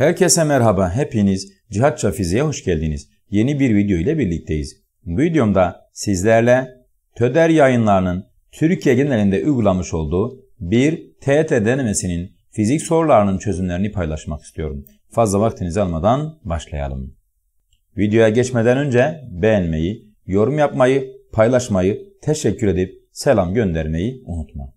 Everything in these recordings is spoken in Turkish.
Herkese merhaba, hepiniz Cihat Fiziğe hoş geldiniz. Yeni bir video ile birlikteyiz. Bu videomda sizlerle TÖDER yayınlarının Türkiye genelinde uygulamış olduğu bir TET denemesinin fizik sorularının çözümlerini paylaşmak istiyorum. Fazla vaktinizi almadan başlayalım. Videoya geçmeden önce beğenmeyi, yorum yapmayı, paylaşmayı, teşekkür edip selam göndermeyi unutma.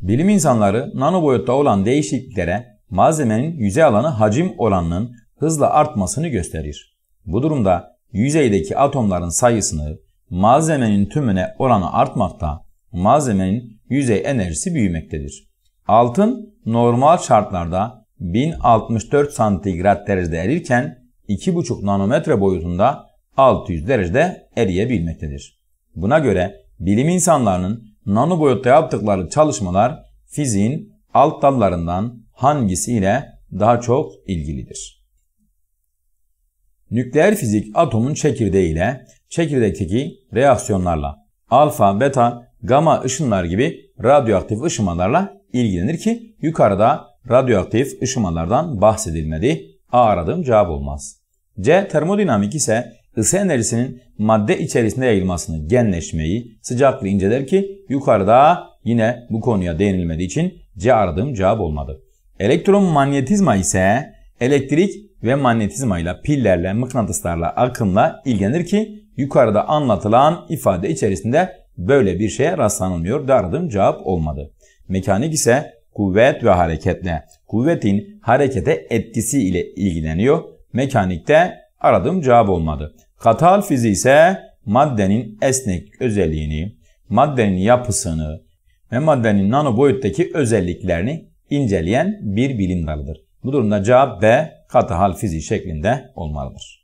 Bilim insanları nano boyutta olan değişikliklere malzemenin yüzey alanı hacim oranının hızla artmasını gösterir. Bu durumda yüzeydeki atomların sayısını malzemenin tümüne oranı artmakta, malzemenin yüzey enerjisi büyümektedir. Altın normal şartlarda 1064 santigrat derecede erirken 2,5 nanometre boyutunda 600 derecede eriyebilmektedir. Buna göre bilim insanlarının nano boyutta yaptıkları çalışmalar fiziğin alt dallarından hangisiyle daha çok ilgilidir? Nükleer fizik atomun çekirdeğiyle, çekirdekteki reaksiyonlarla, alfa, beta, gamma ışınlar gibi radyoaktif ışımalarla ilgilenir ki yukarıda radyoaktif ışımalardan bahsedilmedi. A aradığım cevap olmaz. C. Termodinamik ise ısı enerjisinin madde içerisinde yayılmasını genleşmeyi sıcaklığı inceler ki yukarıda yine bu konuya değinilmediği için C aradığım cevap olmadı. Elektromanyetizma ise elektrik ve manyetizma ile pillerle, mıknatıslarla, akımla ilgilenir ki yukarıda anlatılan ifade içerisinde böyle bir şeye rastlanılmıyor da aradığım cevap olmadı. Mekanik ise kuvvet ve hareketle, kuvvetin harekete etkisi ile ilgileniyor. Mekanikte aradığım cevap olmadı. Katal fiziği ise maddenin esnek özelliğini, maddenin yapısını ve maddenin nano boyuttaki özelliklerini inceleyen bir bilim dalıdır. Bu durumda cevap B katı hal fiziği şeklinde olmalıdır.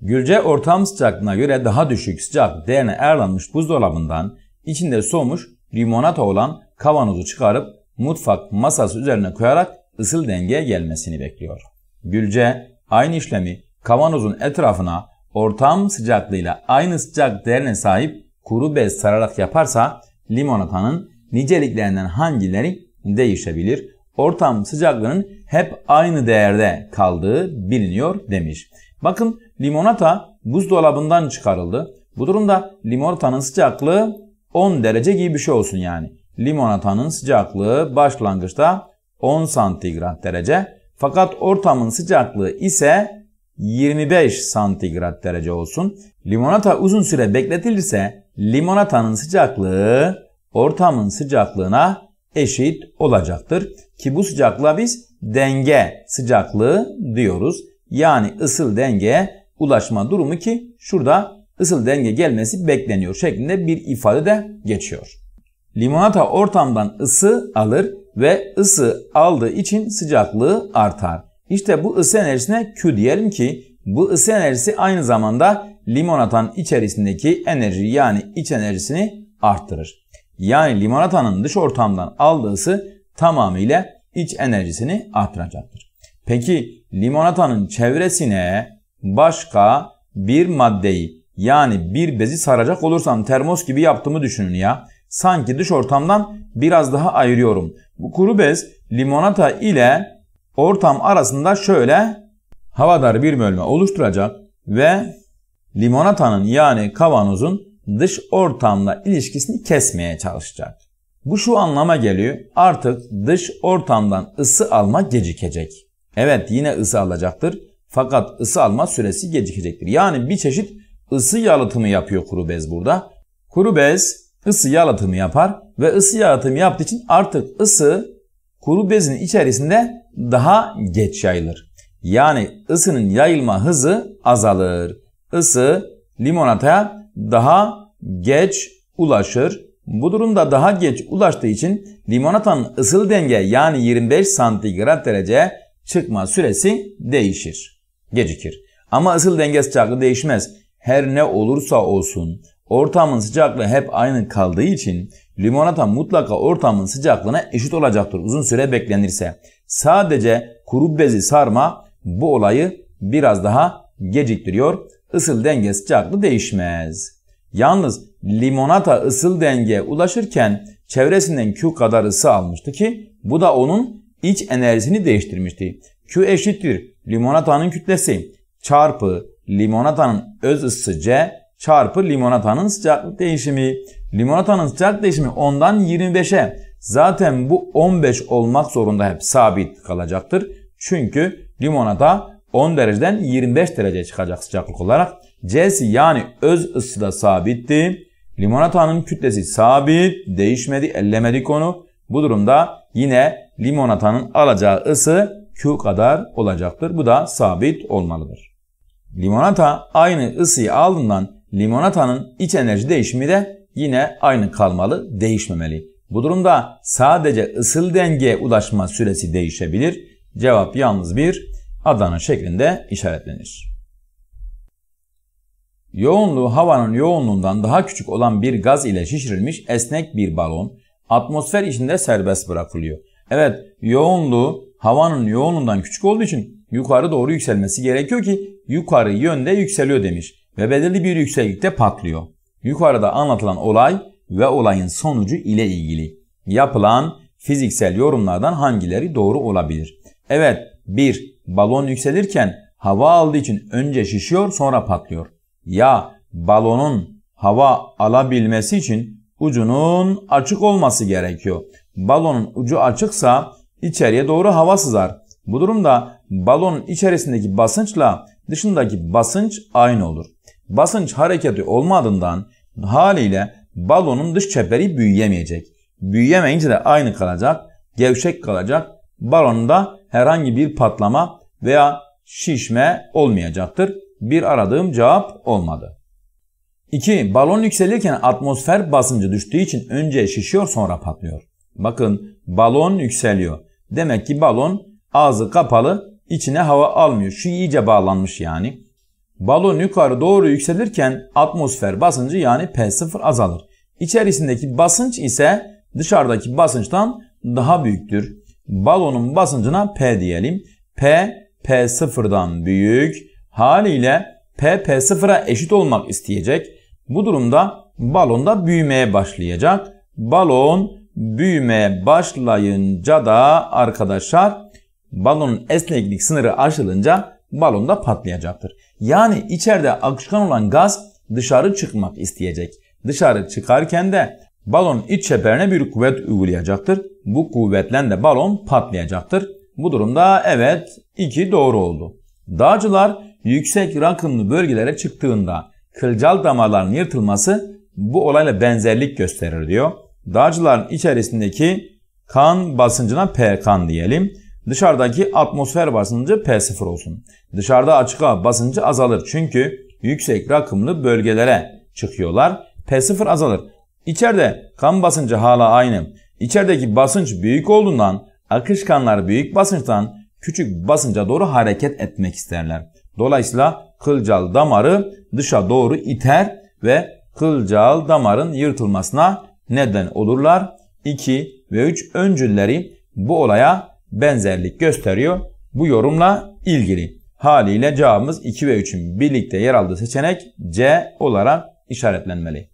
Gülce ortam sıcaklığına göre daha düşük sıcak değerine ayarlanmış buzdolabından içinde soğumuş limonata olan kavanozu çıkarıp mutfak masası üzerine koyarak ısıl dengeye gelmesini bekliyor. Gülce aynı işlemi kavanozun etrafına ortam sıcaklığıyla aynı sıcak değerine sahip kuru bez sararak yaparsa limonatanın niceliklerinden hangileri değişebilir? Ortam sıcaklığının hep aynı değerde kaldığı biliniyor demiş. Bakın limonata buzdolabından çıkarıldı. Bu durumda limonatanın sıcaklığı 10 derece gibi bir şey olsun yani. Limonatanın sıcaklığı başlangıçta 10 santigrat derece. Fakat ortamın sıcaklığı ise 25 santigrat derece olsun. Limonata uzun süre bekletilirse limonatanın sıcaklığı ortamın sıcaklığına eşit olacaktır. Ki bu sıcaklığa biz denge sıcaklığı diyoruz. Yani ısıl dengeye ulaşma durumu ki şurada ısıl denge gelmesi bekleniyor şeklinde bir ifade de geçiyor. Limonata ortamdan ısı alır ve ısı aldığı için sıcaklığı artar. İşte bu ısı enerjisine Q diyelim ki bu ısı enerjisi aynı zamanda limonatanın içerisindeki enerji yani iç enerjisini arttırır yani limonatanın dış ortamdan aldığı ısı tamamıyla iç enerjisini artıracaktır. Peki limonatanın çevresine başka bir maddeyi yani bir bezi saracak olursam termos gibi yaptığımı düşünün ya. Sanki dış ortamdan biraz daha ayırıyorum. Bu kuru bez limonata ile ortam arasında şöyle havadar bir bölme oluşturacak ve limonatanın yani kavanozun dış ortamla ilişkisini kesmeye çalışacak. Bu şu anlama geliyor. Artık dış ortamdan ısı alma gecikecek. Evet yine ısı alacaktır. Fakat ısı alma süresi gecikecektir. Yani bir çeşit ısı yalıtımı yapıyor kuru bez burada. Kuru bez ısı yalıtımı yapar ve ısı yalıtımı yaptığı için artık ısı kuru bezin içerisinde daha geç yayılır. Yani ısının yayılma hızı azalır. Isı limonataya daha geç ulaşır. Bu durumda daha geç ulaştığı için limonatanın ısıl denge yani 25 santigrat derece çıkma süresi değişir, gecikir. Ama ısıl denge sıcaklığı değişmez. Her ne olursa olsun ortamın sıcaklığı hep aynı kaldığı için limonata mutlaka ortamın sıcaklığına eşit olacaktır uzun süre beklenirse. Sadece kuru bezi sarma bu olayı biraz daha geciktiriyor ısıl denge sıcaklığı değişmez. Yalnız limonata ısıl dengeye ulaşırken çevresinden Q kadar ısı almıştı ki bu da onun iç enerjisini değiştirmişti. Q eşittir limonatanın kütlesi çarpı limonatanın öz ısısı C çarpı limonatanın sıcaklık değişimi. Limonatanın sıcaklık değişimi 10'dan 25'e. Zaten bu 15 olmak zorunda hep sabit kalacaktır. Çünkü limonata 10 dereceden 25 dereceye çıkacak sıcaklık olarak. C'si yani öz ısı da sabitti. Limonatanın kütlesi sabit, değişmedi, ellemedik onu. Bu durumda yine limonatanın alacağı ısı Q kadar olacaktır. Bu da sabit olmalıdır. Limonata aynı ısıyı aldığından limonatanın iç enerji değişimi de yine aynı kalmalı, değişmemeli. Bu durumda sadece ısıl dengeye ulaşma süresi değişebilir. Cevap yalnız bir. Adana şeklinde işaretlenir. Yoğunluğu havanın yoğunluğundan daha küçük olan bir gaz ile şişirilmiş esnek bir balon atmosfer içinde serbest bırakılıyor. Evet yoğunluğu havanın yoğunluğundan küçük olduğu için yukarı doğru yükselmesi gerekiyor ki yukarı yönde yükseliyor demiş ve belirli bir yükseklikte patlıyor. Yukarıda anlatılan olay ve olayın sonucu ile ilgili yapılan fiziksel yorumlardan hangileri doğru olabilir? Evet 1. Balon yükselirken hava aldığı için önce şişiyor sonra patlıyor. Ya balonun hava alabilmesi için ucunun açık olması gerekiyor. Balonun ucu açıksa içeriye doğru hava sızar. Bu durumda balonun içerisindeki basınçla dışındaki basınç aynı olur. Basınç hareketi olmadığından haliyle balonun dış çeperi büyüyemeyecek. Büyüyemeyince de aynı kalacak, gevşek kalacak. Balonda herhangi bir patlama veya şişme olmayacaktır. Bir aradığım cevap olmadı. 2. Balon yükselirken atmosfer basıncı düştüğü için önce şişiyor sonra patlıyor. Bakın balon yükseliyor. Demek ki balon ağzı kapalı içine hava almıyor. Şu iyice bağlanmış yani. Balon yukarı doğru yükselirken atmosfer basıncı yani P0 azalır. İçerisindeki basınç ise dışarıdaki basınçtan daha büyüktür. Balonun basıncına P diyelim. P P sıfırdan büyük haliyle P P sıfıra eşit olmak isteyecek. Bu durumda balonda büyümeye başlayacak. Balon büyümeye başlayınca da arkadaşlar balonun esneklik sınırı aşılınca balonda patlayacaktır. Yani içeride akışkan olan gaz dışarı çıkmak isteyecek. Dışarı çıkarken de balon iç çeperine bir kuvvet uygulayacaktır. Bu kuvvetle de balon patlayacaktır. Bu durumda evet 2 doğru oldu. Dağcılar yüksek rakımlı bölgelere çıktığında kılcal damarların yırtılması bu olayla benzerlik gösterir diyor. Dağcıların içerisindeki kan basıncına P kan diyelim. Dışarıdaki atmosfer basıncı P0 olsun. Dışarıda açık hava basıncı azalır. Çünkü yüksek rakımlı bölgelere çıkıyorlar. P0 azalır. İçeride kan basıncı hala aynı. İçerideki basınç büyük olduğundan Akışkanlar büyük basınçtan küçük basınca doğru hareket etmek isterler. Dolayısıyla kılcal damarı dışa doğru iter ve kılcal damarın yırtılmasına neden olurlar. 2 ve 3 öncülleri bu olaya benzerlik gösteriyor. Bu yorumla ilgili. Haliyle cevabımız 2 ve 3'ün birlikte yer aldığı seçenek C olarak işaretlenmeli.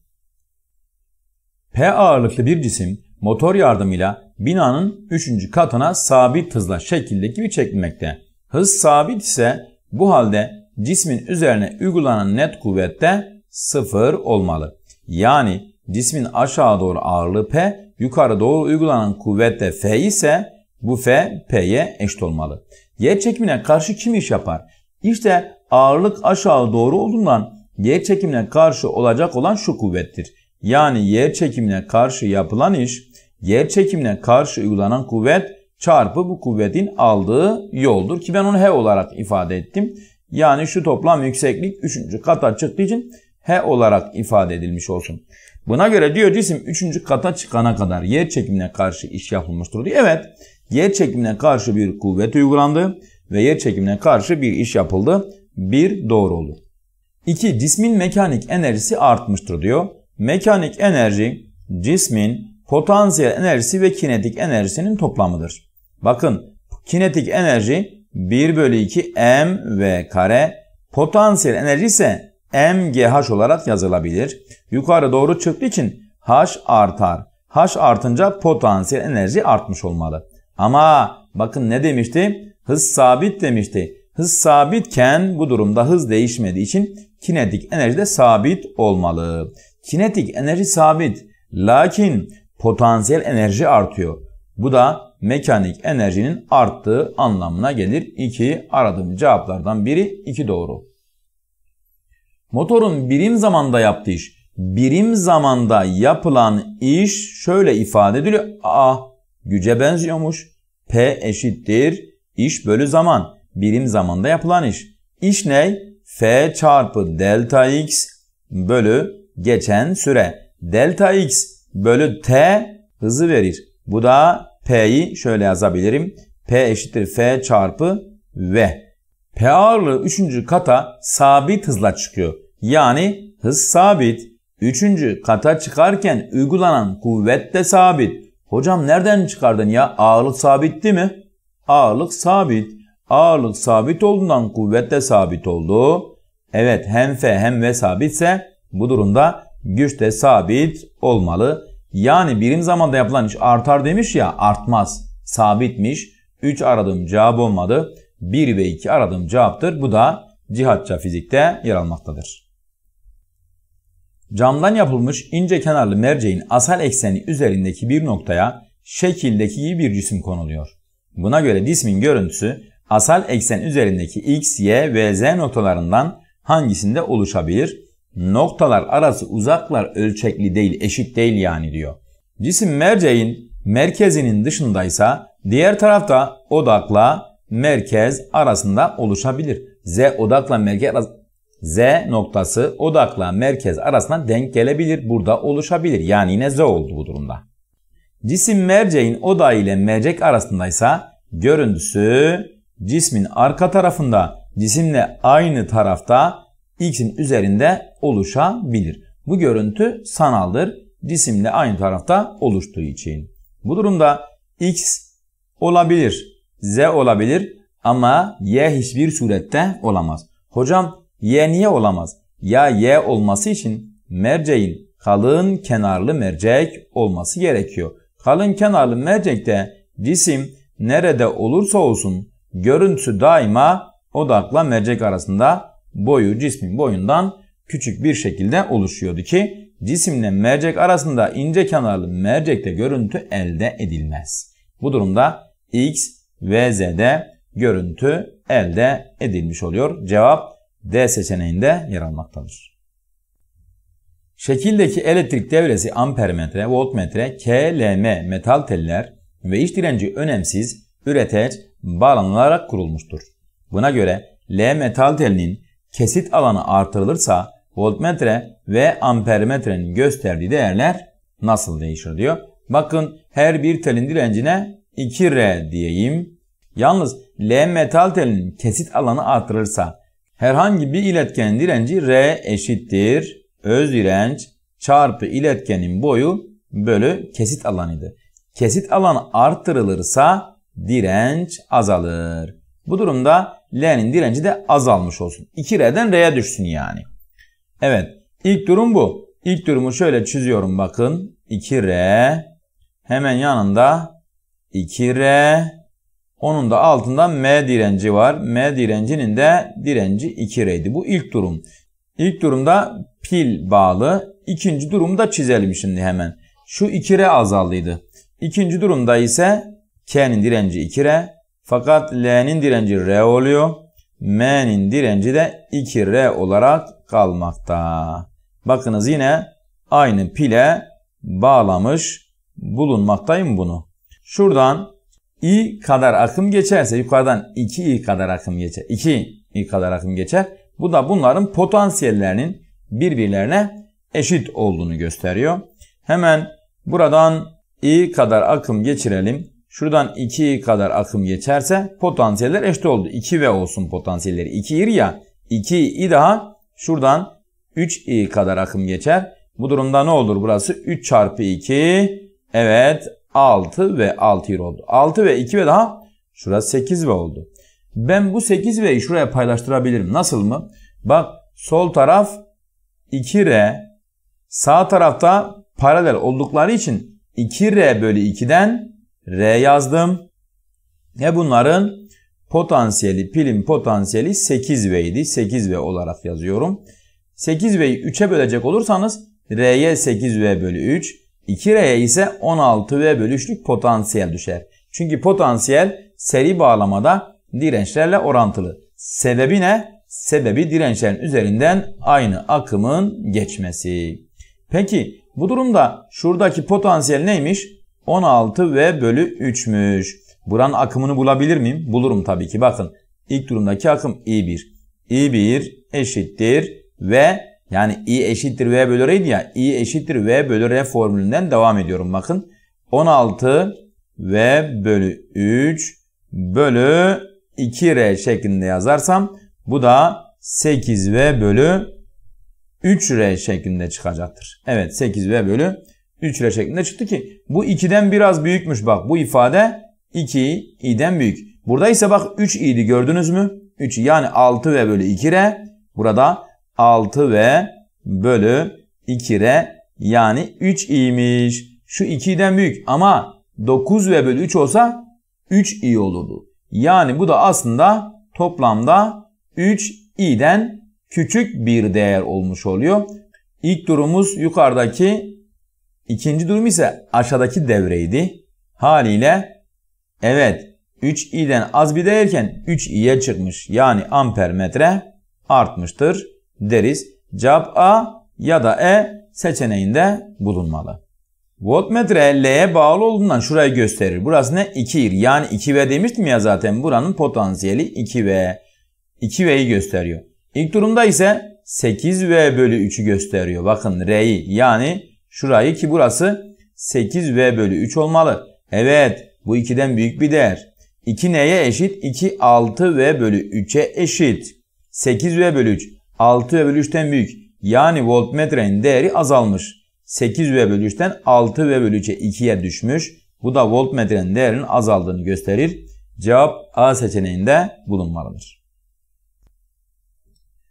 P ağırlıklı bir cisim motor yardımıyla binanın 3. katına sabit hızla şekildeki bir çekilmekte. Hız sabit ise bu halde cismin üzerine uygulanan net kuvvet de 0 olmalı. Yani cismin aşağı doğru ağırlığı P, yukarı doğru uygulanan kuvvet F ise bu F P'ye eşit olmalı. Yer çekimine karşı kim iş yapar? İşte ağırlık aşağı doğru olduğundan yer çekimine karşı olacak olan şu kuvvettir. Yani yer çekimine karşı yapılan iş yer çekimine karşı uygulanan kuvvet çarpı bu kuvvetin aldığı yoldur. Ki ben onu H olarak ifade ettim. Yani şu toplam yükseklik 3. kata çıktığı için H olarak ifade edilmiş olsun. Buna göre diyor cisim 3. kata çıkana kadar yer çekimine karşı iş yapılmıştır diyor. Evet yer çekimine karşı bir kuvvet uygulandı ve yer çekimine karşı bir iş yapıldı. Bir doğru olur. 2. Cismin mekanik enerjisi artmıştır diyor. Mekanik enerji cismin potansiyel enerjisi ve kinetik enerjisinin toplamıdır. Bakın kinetik enerji 1 bölü 2 m v kare potansiyel enerji ise mgh olarak yazılabilir. Yukarı doğru çıktığı için h artar. h artınca potansiyel enerji artmış olmalı. Ama bakın ne demişti? Hız sabit demişti. Hız sabitken bu durumda hız değişmediği için kinetik enerji de sabit olmalı. Kinetik enerji sabit. Lakin potansiyel enerji artıyor. Bu da mekanik enerjinin arttığı anlamına gelir. İki aradığım cevaplardan biri iki doğru. Motorun birim zamanda yaptığı iş. Birim zamanda yapılan iş şöyle ifade ediliyor. A güce benziyormuş. P eşittir iş bölü zaman. Birim zamanda yapılan iş. İş ne? F çarpı delta x bölü geçen süre. Delta x bölü t hızı verir. Bu da p'yi şöyle yazabilirim. p eşittir f çarpı v. P ağırlığı 3. kata sabit hızla çıkıyor. Yani hız sabit. 3. kata çıkarken uygulanan kuvvet de sabit. Hocam nereden çıkardın ya? Ağırlık sabitti mi? Ağırlık sabit. Ağırlık sabit olduğundan kuvvet de sabit oldu. Evet hem F hem V sabitse bu durumda güç de sabit olmalı. Yani birim zamanda yapılan iş artar demiş ya artmaz. Sabitmiş. 3 aradığım cevap olmadı. 1 ve 2 aradığım cevaptır. Bu da cihatça fizikte yer almaktadır. Camdan yapılmış ince kenarlı merceğin asal ekseni üzerindeki bir noktaya şekildeki gibi bir cisim konuluyor. Buna göre cismin görüntüsü asal eksen üzerindeki x, y ve z noktalarından hangisinde oluşabilir? Noktalar arası uzaklar ölçekli değil, eşit değil yani diyor. Cisim merceğin merkezinin dışındaysa diğer tarafta odakla merkez arasında oluşabilir. Z odakla merkez Z noktası odakla merkez arasında denk gelebilir. Burada oluşabilir. Yani yine Z oldu bu durumda. Cisim merceğin oda ile mercek arasındaysa görüntüsü cismin arka tarafında cisimle aynı tarafta x'in üzerinde oluşabilir. Bu görüntü sanaldır cisimle aynı tarafta oluştuğu için. Bu durumda x olabilir, z olabilir ama y hiçbir surette olamaz. Hocam y niye olamaz? Ya y olması için merceğin kalın kenarlı mercek olması gerekiyor. Kalın kenarlı mercekte cisim nerede olursa olsun görüntüsü daima odakla mercek arasında boyu cismin boyundan küçük bir şekilde oluşuyordu ki cisimle mercek arasında ince kenarlı mercekte görüntü elde edilmez. Bu durumda X ve Z'de görüntü elde edilmiş oluyor. Cevap D seçeneğinde yer almaktadır. Şekildeki elektrik devresi ampermetre, voltmetre, KLM metal teller ve iç direnci önemsiz üreteç bağlanılarak kurulmuştur. Buna göre L metal telinin kesit alanı artırılırsa voltmetre ve ampermetrenin gösterdiği değerler nasıl değişir diyor. Bakın her bir telin direncine 2R diyeyim. Yalnız L metal telinin kesit alanı artırılırsa herhangi bir iletkenin direnci R eşittir. Öz direnç çarpı iletkenin boyu bölü kesit alanıydı. Kesit alanı artırılırsa direnç azalır. Bu durumda L'nin direnci de azalmış olsun. 2R'den R'ye düşsün yani. Evet ilk durum bu. İlk durumu şöyle çiziyorum bakın. 2R hemen yanında 2R onun da altında M direnci var. M direncinin de direnci 2R'ydi. Bu ilk durum. İlk durumda pil bağlı. İkinci durumda çizelim şimdi hemen. Şu 2R azaldıydı. İkinci durumda ise K'nin direnci 2R, fakat L'nin direnci R oluyor. M'nin direnci de 2R olarak kalmakta. Bakınız yine aynı pile bağlamış bulunmaktayım bunu. Şuradan i kadar akım geçerse yukarıdan 2i kadar akım geçer. 2i kadar akım geçer. Bu da bunların potansiyellerinin birbirlerine eşit olduğunu gösteriyor. Hemen buradan i kadar akım geçirelim. Şuradan 2 kadar akım geçerse potansiyeller eşit oldu. 2V olsun potansiyelleri. 2 ir ya 2i daha şuradan 3i kadar akım geçer. Bu durumda ne olur burası? 3 çarpı 2 evet 6 ve 6 ir oldu. 6 ve 2 ve daha şurası 8 ve oldu. Ben bu 8 ve'yi şuraya paylaştırabilirim. Nasıl mı? Bak sol taraf 2R sağ tarafta paralel oldukları için 2R bölü 2'den R yazdım. Ve bunların potansiyeli, pilin potansiyeli 8 V idi. 8V olarak yazıyorum. 8V'yi 3'e bölecek olursanız R'ye 8V bölü 3, 2R'ye ise 16V bölü 3'lük potansiyel düşer. Çünkü potansiyel seri bağlamada dirençlerle orantılı. Sebebi ne? Sebebi dirençlerin üzerinden aynı akımın geçmesi. Peki bu durumda şuradaki potansiyel neymiş? 16 V bölü 3'müş. Buranın akımını bulabilir miyim? Bulurum tabii ki. Bakın ilk durumdaki akım I1. I1 eşittir V yani I eşittir V bölü R'ydi ya. I eşittir V bölü R formülünden devam ediyorum. Bakın 16 V bölü 3 bölü 2R şeklinde yazarsam bu da 8V bölü 3R şeklinde çıkacaktır. Evet 8V bölü 3 ile şeklinde çıktı ki bu 2'den biraz büyükmüş bak. Bu ifade 2 i'den büyük. Burada ise bak 3 i'di gördünüz mü? 3 yani 6 ve bölü 2 re. Burada 6 ve bölü 2 re yani 3 i'miş. Şu 2'den büyük ama 9 ve bölü 3 olsa 3 i olurdu. Yani bu da aslında toplamda 3 i'den küçük bir değer olmuş oluyor. İlk durumumuz yukarıdaki İkinci durum ise aşağıdaki devreydi. Haliyle evet 3i'den az bir değerken 3i'ye çıkmış. Yani amper metre artmıştır deriz. Cevap A ya da E seçeneğinde bulunmalı. Voltmetre L'ye bağlı olduğundan şurayı gösterir. Burası ne? 2 2'ir. Yani 2V demiştim ya zaten buranın potansiyeli 2V. 2V'yi gösteriyor. İlk durumda ise 8V bölü 3'ü gösteriyor. Bakın R'yi yani Şurayı ki burası 8V bölü 3 olmalı. Evet bu 2'den büyük bir değer. 2 neye eşit? 2 6V bölü 3'e eşit. 8V bölü 3. 6V bölü 3'ten büyük. Yani voltmetrenin değeri azalmış. 8V bölü 3'ten 6V bölü 3'e 2'ye düşmüş. Bu da voltmetrenin değerinin azaldığını gösterir. Cevap A seçeneğinde bulunmalıdır.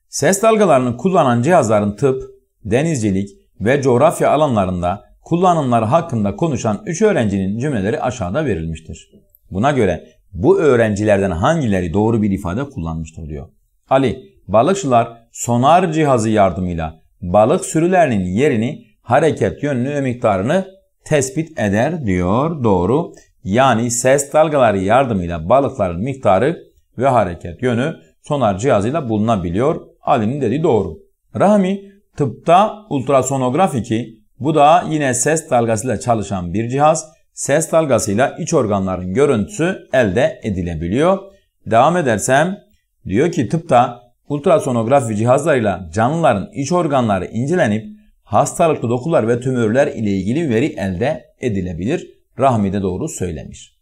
Ses dalgalarını kullanan cihazların tıp, denizcilik, ve coğrafya alanlarında kullanımlar hakkında konuşan 3 öğrencinin cümleleri aşağıda verilmiştir. Buna göre bu öğrencilerden hangileri doğru bir ifade kullanmıştır diyor. Ali, balıkçılar sonar cihazı yardımıyla balık sürülerinin yerini, hareket yönünü ve miktarını tespit eder diyor. Doğru. Yani ses dalgaları yardımıyla balıkların miktarı ve hareket yönü sonar cihazıyla bulunabiliyor. Ali'nin dediği doğru. Rahmi Tıpta ultrasonografi ki bu da yine ses dalgasıyla çalışan bir cihaz. Ses dalgasıyla iç organların görüntüsü elde edilebiliyor. Devam edersem diyor ki tıpta ultrasonografi cihazlarıyla canlıların iç organları incelenip hastalıklı dokular ve tümörler ile ilgili veri elde edilebilir. Rahmi de doğru söylemiş.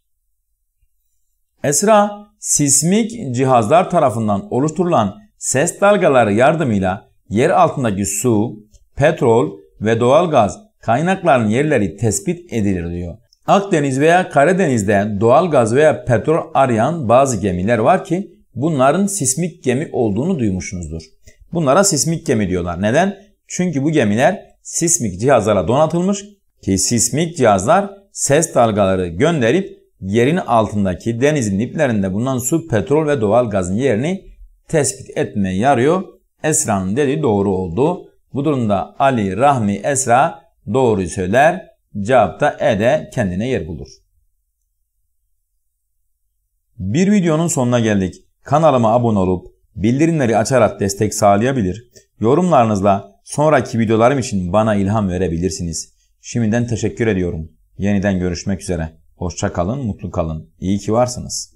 Esra, sismik cihazlar tarafından oluşturulan ses dalgaları yardımıyla yer altındaki su, petrol ve doğalgaz kaynaklarının yerleri tespit edilir diyor. Akdeniz veya Karadeniz'de doğalgaz veya petrol arayan bazı gemiler var ki bunların sismik gemi olduğunu duymuşsunuzdur. Bunlara sismik gemi diyorlar. Neden? Çünkü bu gemiler sismik cihazlara donatılmış ki sismik cihazlar ses dalgaları gönderip yerin altındaki denizin diplerinde bulunan su, petrol ve doğal gazın yerini tespit etmeye yarıyor Esra'nın dediği doğru oldu. Bu durumda Ali, Rahmi, Esra doğruyu söyler. Cevapta E de kendine yer bulur. Bir videonun sonuna geldik. Kanalıma abone olup bildirimleri açarak destek sağlayabilir. Yorumlarınızla sonraki videolarım için bana ilham verebilirsiniz. Şimdiden teşekkür ediyorum. Yeniden görüşmek üzere. Hoşça kalın, mutlu kalın. İyi ki varsınız.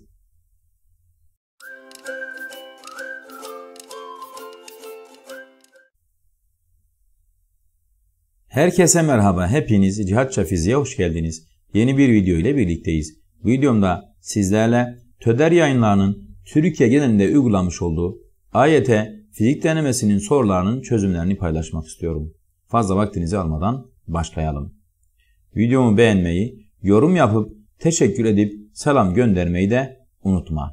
Herkese merhaba. Hepiniz Cihatça Fiziğe hoş geldiniz. Yeni bir video ile birlikteyiz. Bu videomda sizlerle TÖDER yayınlarının Türkiye genelinde uygulamış olduğu AYT fizik denemesinin sorularının çözümlerini paylaşmak istiyorum. Fazla vaktinizi almadan başlayalım. Videomu beğenmeyi, yorum yapıp teşekkür edip selam göndermeyi de unutma.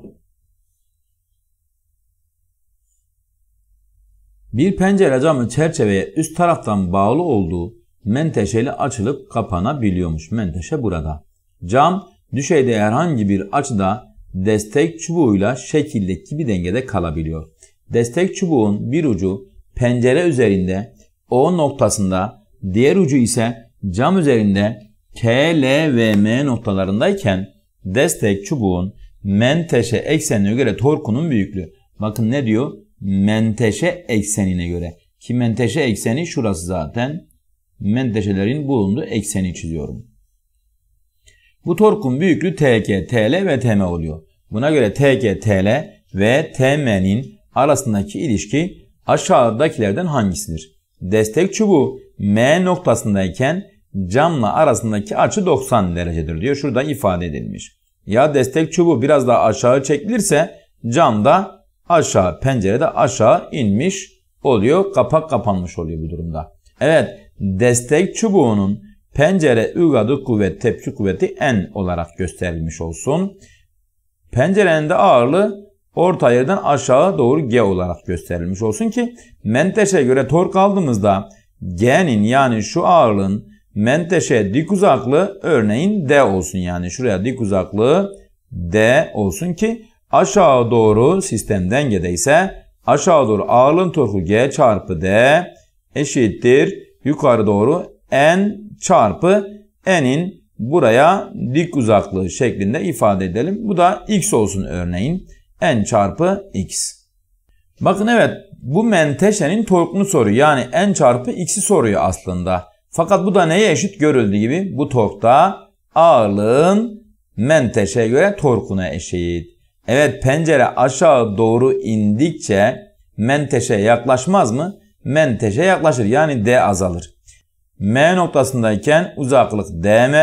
Bir pencere camı çerçeveye üst taraftan bağlı olduğu menteşeyle açılıp kapanabiliyormuş. Menteşe burada. Cam düşeyde herhangi bir açıda destek çubuğuyla şekildeki bir dengede kalabiliyor. Destek çubuğun bir ucu pencere üzerinde O noktasında diğer ucu ise cam üzerinde K, L ve M noktalarındayken destek çubuğun menteşe eksenine göre torkunun büyüklüğü. Bakın ne diyor? menteşe eksenine göre. Ki menteşe ekseni şurası zaten. Menteşelerin bulunduğu ekseni çiziyorum. Bu torkun büyüklüğü TK, TL ve TM oluyor. Buna göre TK, TL ve TM'nin arasındaki ilişki aşağıdakilerden hangisidir? Destek çubuğu M noktasındayken camla arasındaki açı 90 derecedir diyor. Şurada ifade edilmiş. Ya destek çubuğu biraz daha aşağı çekilirse cam da aşağı pencerede aşağı inmiş oluyor. Kapak kapanmış oluyor bu durumda. Evet destek çubuğunun pencere ugadı kuvvet tepki kuvveti N olarak gösterilmiş olsun. Pencerenin de ağırlığı orta yerden aşağı doğru G olarak gösterilmiş olsun ki menteşe göre tork aldığımızda G'nin yani şu ağırlığın menteşe dik uzaklığı örneğin D olsun yani şuraya dik uzaklığı D olsun ki Aşağı doğru sistem dengede ise aşağı doğru ağırlığın torku G çarpı D eşittir yukarı doğru N çarpı N'in buraya dik uzaklığı şeklinde ifade edelim. Bu da X olsun örneğin. N çarpı X. Bakın evet bu menteşenin torkunu soruyor. Yani N çarpı X'i soruyor aslında. Fakat bu da neye eşit görüldüğü gibi bu torkta ağırlığın menteşeye göre torkuna eşit. Evet pencere aşağı doğru indikçe menteşe yaklaşmaz mı? Menteşe yaklaşır yani D azalır. M noktasındayken uzaklık DM,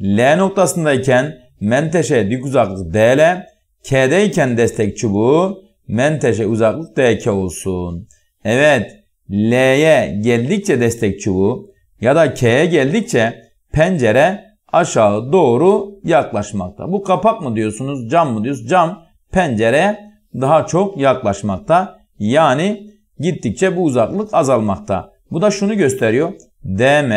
L noktasındayken menteşe dik uzaklık DL, K'deyken destek çubuğu menteşe uzaklık DK olsun. Evet L'ye geldikçe destek çubuğu ya da K'ye geldikçe pencere aşağı doğru yaklaşmakta. Bu kapak mı diyorsunuz, cam mı diyorsunuz? Cam pencere daha çok yaklaşmakta. Yani gittikçe bu uzaklık azalmakta. Bu da şunu gösteriyor. DM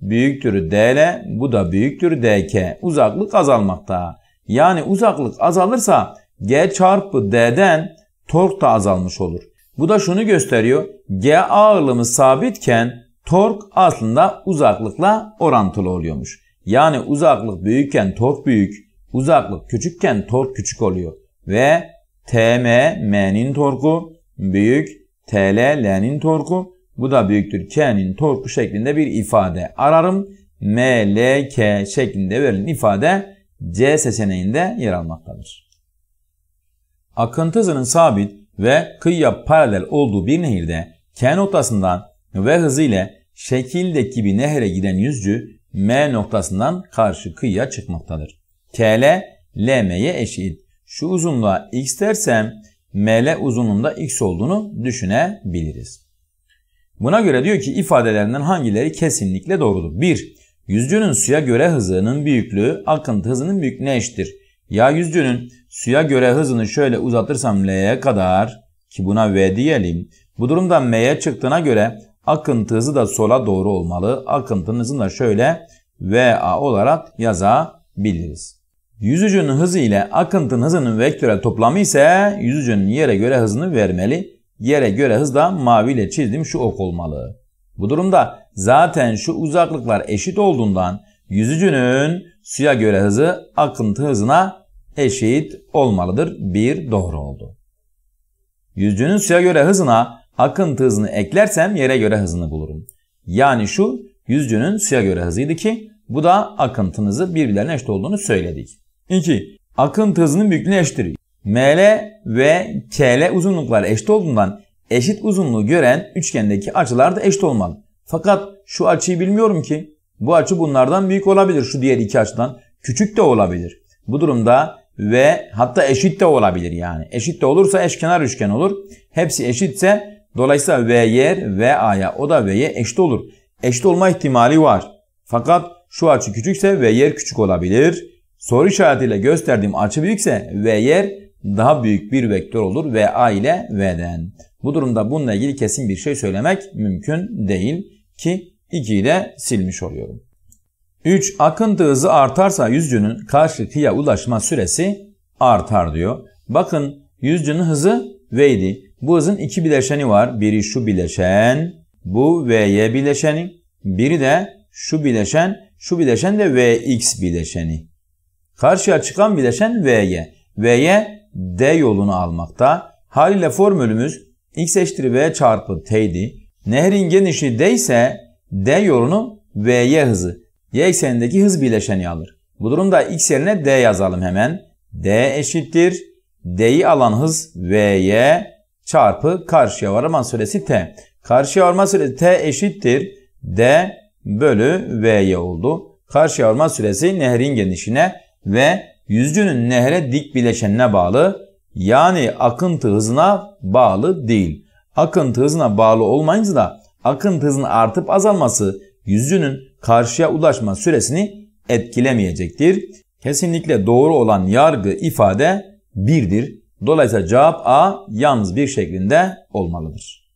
büyüktür DL, bu da büyüktür DK. Uzaklık azalmakta. Yani uzaklık azalırsa G çarpı D'den tork da azalmış olur. Bu da şunu gösteriyor. G ağırlığımız sabitken tork aslında uzaklıkla orantılı oluyormuş. Yani uzaklık büyükken tork büyük, uzaklık küçükken tork küçük oluyor. Ve TM M'nin torku büyük, TL L'nin torku bu da büyüktür K'nin torku şeklinde bir ifade ararım. M, L, K şeklinde verilen ifade C seçeneğinde yer almaktadır. Akıntı hızının sabit ve kıyıya paralel olduğu bir nehirde K noktasından ve hızıyla şekildeki bir nehre giden yüzcü M noktasından karşı kıyıya çıkmaktadır. KL, LM'ye eşit. Şu uzunluğa x dersem ML uzunluğunda x olduğunu düşünebiliriz. Buna göre diyor ki ifadelerinden hangileri kesinlikle doğrudur? 1. Yüzcünün suya göre hızının büyüklüğü akıntı hızının büyüklüğüne eşittir. Ya yüzcünün suya göre hızını şöyle uzatırsam L'ye kadar ki buna V diyelim. Bu durumda M'ye çıktığına göre Akıntı hızı da sola doğru olmalı. Akıntının hızını da şöyle VA olarak yazabiliriz. Yüzücünün hızı ile akıntının hızının vektörel toplamı ise yüzücünün yere göre hızını vermeli. Yere göre hız da maviyle çizdiğim şu ok olmalı. Bu durumda zaten şu uzaklıklar eşit olduğundan yüzücünün suya göre hızı akıntı hızına eşit olmalıdır. Bir doğru oldu. Yüzücünün suya göre hızına Akıntı hızını eklersem yere göre hızını bulurum. Yani şu yüzcünün suya göre hızıydı ki bu da akıntının birbirlerine eşit olduğunu söyledik. 2. Akıntı hızının büyüklüğüne eşittir. ML ve KL uzunluklar eşit olduğundan eşit uzunluğu gören üçgendeki açılar da eşit olmalı. Fakat şu açıyı bilmiyorum ki. Bu açı bunlardan büyük olabilir şu diğer iki açıdan. Küçük de olabilir. Bu durumda ve hatta eşit de olabilir yani. Eşit de olursa eşkenar üçgen olur. Hepsi eşitse Dolayısıyla V yer V A'ya o da V'ye eşit olur. Eşit olma ihtimali var. Fakat şu açı küçükse V yer küçük olabilir. Soru işaretiyle gösterdiğim açı büyükse V yer daha büyük bir vektör olur V A ile V'den. Bu durumda bununla ilgili kesin bir şey söylemek mümkün değil ki 2'yi de silmiş oluyorum. 3. Akıntı hızı artarsa yüzcünün karşı kıya ulaşma süresi artar diyor. Bakın yüzcünün hızı V idi. Bu hızın iki bileşeni var. Biri şu bileşen, bu V'ye bileşeni. Biri de şu bileşen, şu bileşen de Vx bileşeni. Karşıya çıkan bileşen V'ye. V'ye D yolunu almakta. Haliyle formülümüz x eşittir V çarpı T idi. Nehrin genişliği D ise D yolunu V'ye hızı. Y eksenindeki hız bileşeni alır. Bu durumda x yerine D yazalım hemen. D eşittir. D'yi alan hız V'ye çarpı karşıya varma süresi t. Karşıya varma süresi t eşittir d bölü v'ye oldu. Karşıya varma süresi nehrin genişine ve yüzgünün nehre dik bileşenine bağlı yani akıntı hızına bağlı değil. Akıntı hızına bağlı olmayınca da akıntı hızının artıp azalması yüzgünün karşıya ulaşma süresini etkilemeyecektir. Kesinlikle doğru olan yargı ifade 1'dir. Dolayısıyla cevap A yalnız bir şeklinde olmalıdır.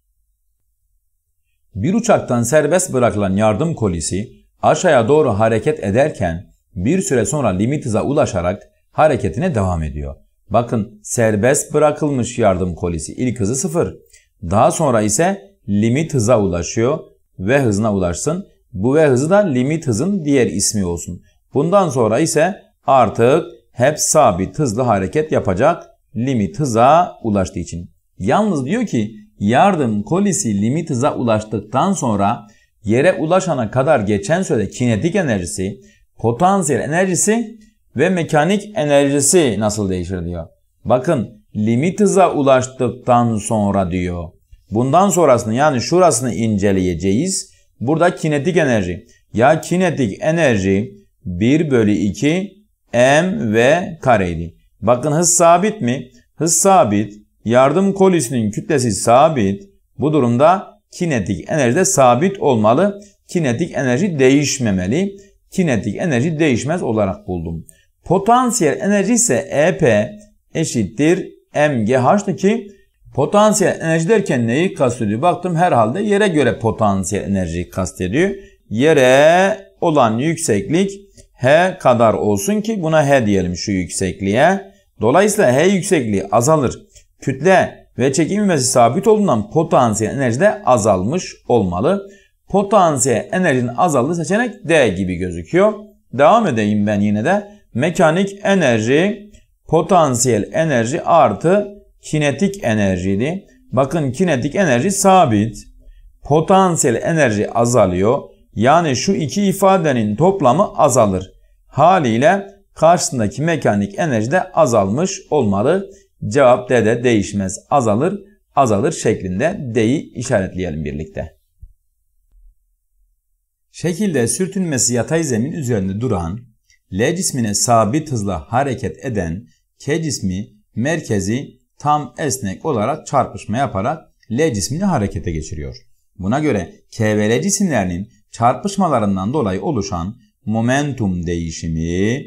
Bir uçaktan serbest bırakılan yardım kolisi aşağıya doğru hareket ederken bir süre sonra limit hıza ulaşarak hareketine devam ediyor. Bakın serbest bırakılmış yardım kolisi ilk hızı sıfır. Daha sonra ise limit hıza ulaşıyor. V hızına ulaşsın. Bu V hızı da limit hızın diğer ismi olsun. Bundan sonra ise artık hep sabit hızlı hareket yapacak limit hıza ulaştığı için. Yalnız diyor ki yardım kolisi limit hıza ulaştıktan sonra yere ulaşana kadar geçen sürede kinetik enerjisi, potansiyel enerjisi ve mekanik enerjisi nasıl değişir diyor. Bakın limit hıza ulaştıktan sonra diyor. Bundan sonrasını yani şurasını inceleyeceğiz. Burada kinetik enerji. Ya kinetik enerji 1 bölü 2 m ve kareydi. Bakın hız sabit mi? Hız sabit. Yardım kolisinin kütlesi sabit. Bu durumda kinetik enerji de sabit olmalı. Kinetik enerji değişmemeli. Kinetik enerji değişmez olarak buldum. Potansiyel enerji ise EP eşittir MGH'tı ki potansiyel enerji derken neyi kastediyor? Baktım herhalde yere göre potansiyel enerji kastediyor. Yere olan yükseklik H kadar olsun ki buna H diyelim şu yüksekliğe. Dolayısıyla H yüksekliği azalır. Kütle ve çekim ivmesi sabit olduğundan potansiyel enerji de azalmış olmalı. Potansiyel enerjinin azaldığı seçenek D gibi gözüküyor. Devam edeyim ben yine de. Mekanik enerji, potansiyel enerji artı kinetik enerjiydi. Bakın kinetik enerji sabit. Potansiyel enerji azalıyor. Yani şu iki ifadenin toplamı azalır. Haliyle karşısındaki mekanik enerji de azalmış olmalı. Cevap D de değişmez azalır azalır şeklinde D'yi işaretleyelim birlikte. Şekilde sürtünmesi yatay zemin üzerinde duran, L cismine sabit hızla hareket eden K cismi merkezi tam esnek olarak çarpışma yaparak L cismini harekete geçiriyor. Buna göre K ve L cisimlerinin çarpışmalarından dolayı oluşan momentum değişimi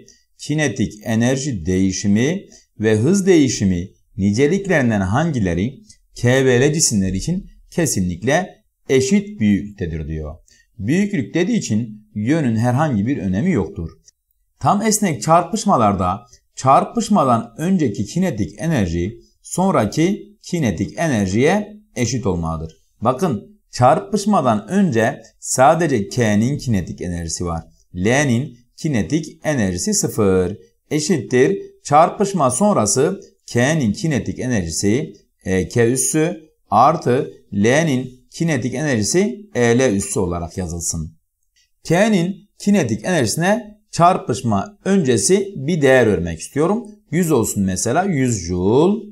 kinetik enerji değişimi ve hız değişimi niceliklerinden hangileri KBL cisimler için kesinlikle eşit büyüktedir diyor. Büyüklük dediği için yönün herhangi bir önemi yoktur. Tam esnek çarpışmalarda çarpışmadan önceki kinetik enerji sonraki kinetik enerjiye eşit olmalıdır. Bakın çarpışmadan önce sadece K'nin kinetik enerjisi var. L'nin kinetik enerjisi 0 eşittir çarpışma sonrası K'nin kinetik enerjisi e, K üssü artı L'nin kinetik enerjisi EL üssü olarak yazılsın. K'nin kinetik enerjisine çarpışma öncesi bir değer vermek istiyorum. 100 olsun mesela 100 joule.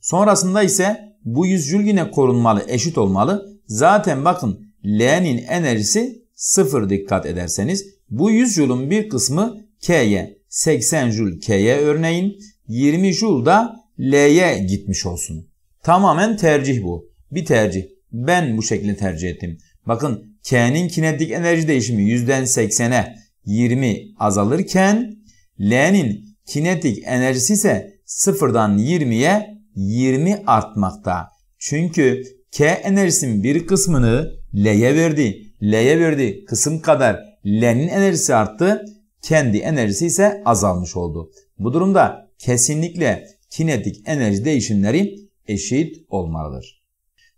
Sonrasında ise bu 100 joule yine korunmalı, eşit olmalı. Zaten bakın L'nin enerjisi 0 dikkat ederseniz bu 100 Joule'un bir kısmı K'ye 80 Joule K'ye örneğin 20 Joule da L'ye gitmiş olsun. Tamamen tercih bu. Bir tercih. Ben bu şekilde tercih ettim. Bakın K'nin kinetik enerji değişimi 100'den 80'e 20 azalırken L'nin kinetik enerjisi ise 0'dan 20'ye 20 artmakta. Çünkü K enerjisinin bir kısmını L'ye verdi. L'ye verdiği kısım kadar L'nin enerjisi arttı, kendi enerjisi ise azalmış oldu. Bu durumda kesinlikle kinetik enerji değişimleri eşit olmalıdır.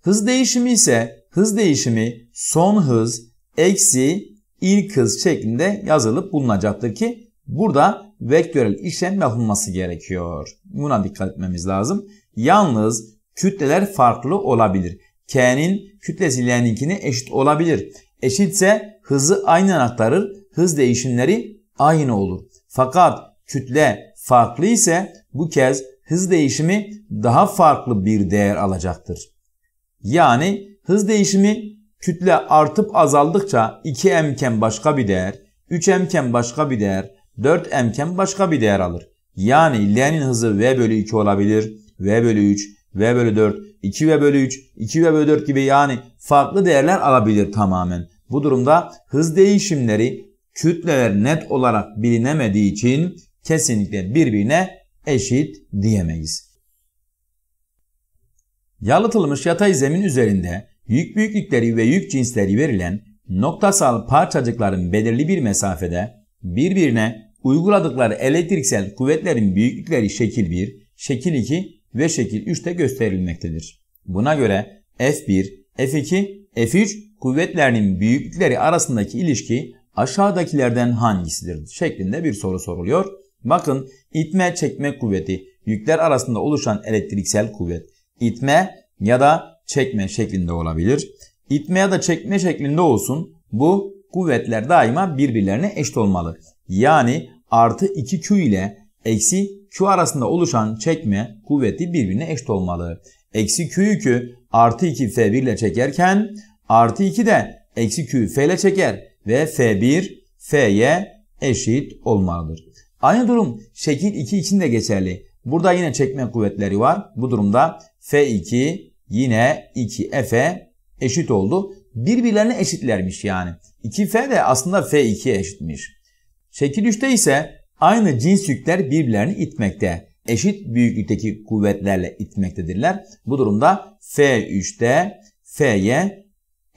Hız değişimi ise hız değişimi son hız eksi ilk hız şeklinde yazılıp bulunacaktır ki burada vektörel işlem yapılması gerekiyor. Buna dikkat etmemiz lazım. Yalnız kütleler farklı olabilir. K'nin kütlesi L'ninkine eşit olabilir eşitse hızı aynı aktarır. Hız değişimleri aynı olur. Fakat kütle farklı ise bu kez hız değişimi daha farklı bir değer alacaktır. Yani hız değişimi kütle artıp azaldıkça 2m iken başka bir değer, 3m iken başka bir değer, 4m iken başka bir değer alır. Yani L'nin hızı v bölü 2 olabilir, v bölü 3, v bölü 4 2 ve bölü 3, 2 ve bölü 4 gibi yani farklı değerler alabilir tamamen. Bu durumda hız değişimleri kütleler net olarak bilinemediği için kesinlikle birbirine eşit diyemeyiz. Yalıtılmış yatay zemin üzerinde yük büyüklükleri ve yük cinsleri verilen noktasal parçacıkların belirli bir mesafede birbirine uyguladıkları elektriksel kuvvetlerin büyüklükleri şekil 1, şekil 2 ve şekil 3'te gösterilmektedir. Buna göre F1, F2, F3 kuvvetlerinin büyüklükleri arasındaki ilişki aşağıdakilerden hangisidir şeklinde bir soru soruluyor. Bakın itme çekme kuvveti yükler arasında oluşan elektriksel kuvvet itme ya da çekme şeklinde olabilir. İtme ya da çekme şeklinde olsun bu kuvvetler daima birbirlerine eşit olmalı. Yani artı 2Q ile eksi Q arasında oluşan çekme kuvveti birbirine eşit olmalı. Eksi Q yükü artı 2 F1 ile çekerken artı 2 de eksi Q F ile çeker ve F1 F'ye eşit olmalıdır. Aynı durum şekil 2 için de geçerli. Burada yine çekme kuvvetleri var. Bu durumda F2 yine 2F'e eşit oldu. Birbirlerine eşitlermiş yani. 2F de aslında F2'ye eşitmiş. Şekil 3'te ise Aynı cins yükler birbirlerini itmekte. Eşit büyüklükteki kuvvetlerle itmektedirler. Bu durumda F3'te F'ye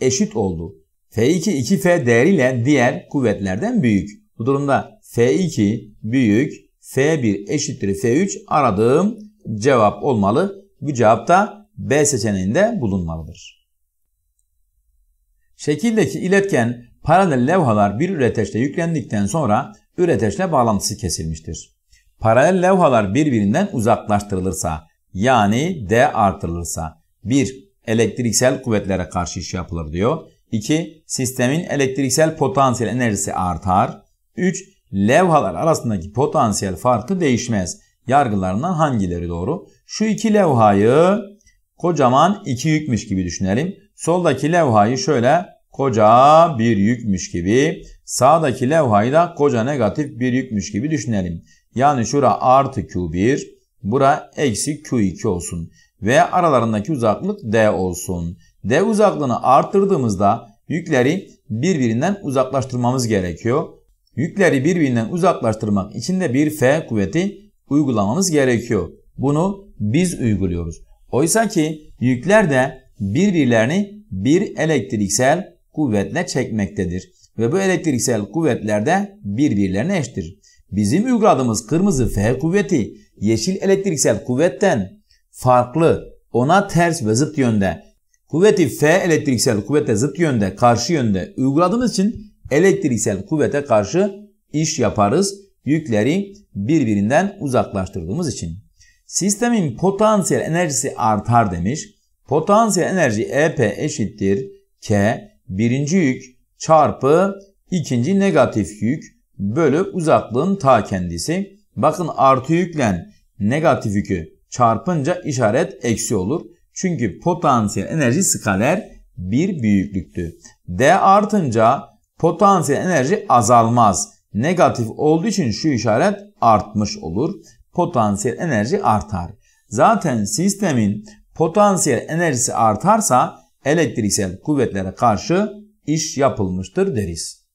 eşit oldu. F2 2F değeriyle diğer kuvvetlerden büyük. Bu durumda F2 büyük F1 eşittir F3 aradığım cevap olmalı. Bu cevap da B seçeneğinde bulunmalıdır. Şekildeki iletken paralel levhalar bir üreteçte yüklendikten sonra üreteçle bağlantısı kesilmiştir. Paralel levhalar birbirinden uzaklaştırılırsa yani D artırılırsa 1. Elektriksel kuvvetlere karşı iş yapılır diyor. 2. Sistemin elektriksel potansiyel enerjisi artar. 3. Levhalar arasındaki potansiyel farkı değişmez. Yargılarından hangileri doğru? Şu iki levhayı kocaman iki yükmüş gibi düşünelim. Soldaki levhayı şöyle koca bir yükmüş gibi, Sağdaki levhayı da koca negatif bir yükmüş gibi düşünelim. Yani şura artı Q1, bura eksi Q2 olsun. Ve aralarındaki uzaklık D olsun. D uzaklığını arttırdığımızda yükleri birbirinden uzaklaştırmamız gerekiyor. Yükleri birbirinden uzaklaştırmak için de bir F kuvveti uygulamamız gerekiyor. Bunu biz uyguluyoruz. Oysa ki yükler de birbirlerini bir elektriksel kuvvetle çekmektedir ve bu elektriksel kuvvetler de birbirlerine eşittir. Bizim uyguladığımız kırmızı F kuvveti yeşil elektriksel kuvvetten farklı, ona ters ve zıt yönde. Kuvveti F elektriksel kuvvete zıt yönde, karşı yönde uyguladığımız için elektriksel kuvvete karşı iş yaparız. Yükleri birbirinden uzaklaştırdığımız için. Sistemin potansiyel enerjisi artar demiş. Potansiyel enerji EP eşittir K birinci yük çarpı ikinci negatif yük bölü uzaklığın ta kendisi. Bakın artı yükle negatif yükü çarpınca işaret eksi olur. Çünkü potansiyel enerji skaler bir büyüklüktü. D artınca potansiyel enerji azalmaz. Negatif olduğu için şu işaret artmış olur. Potansiyel enerji artar. Zaten sistemin potansiyel enerjisi artarsa elektriksel kuvvetlere karşı iş yapılmıştır deriz.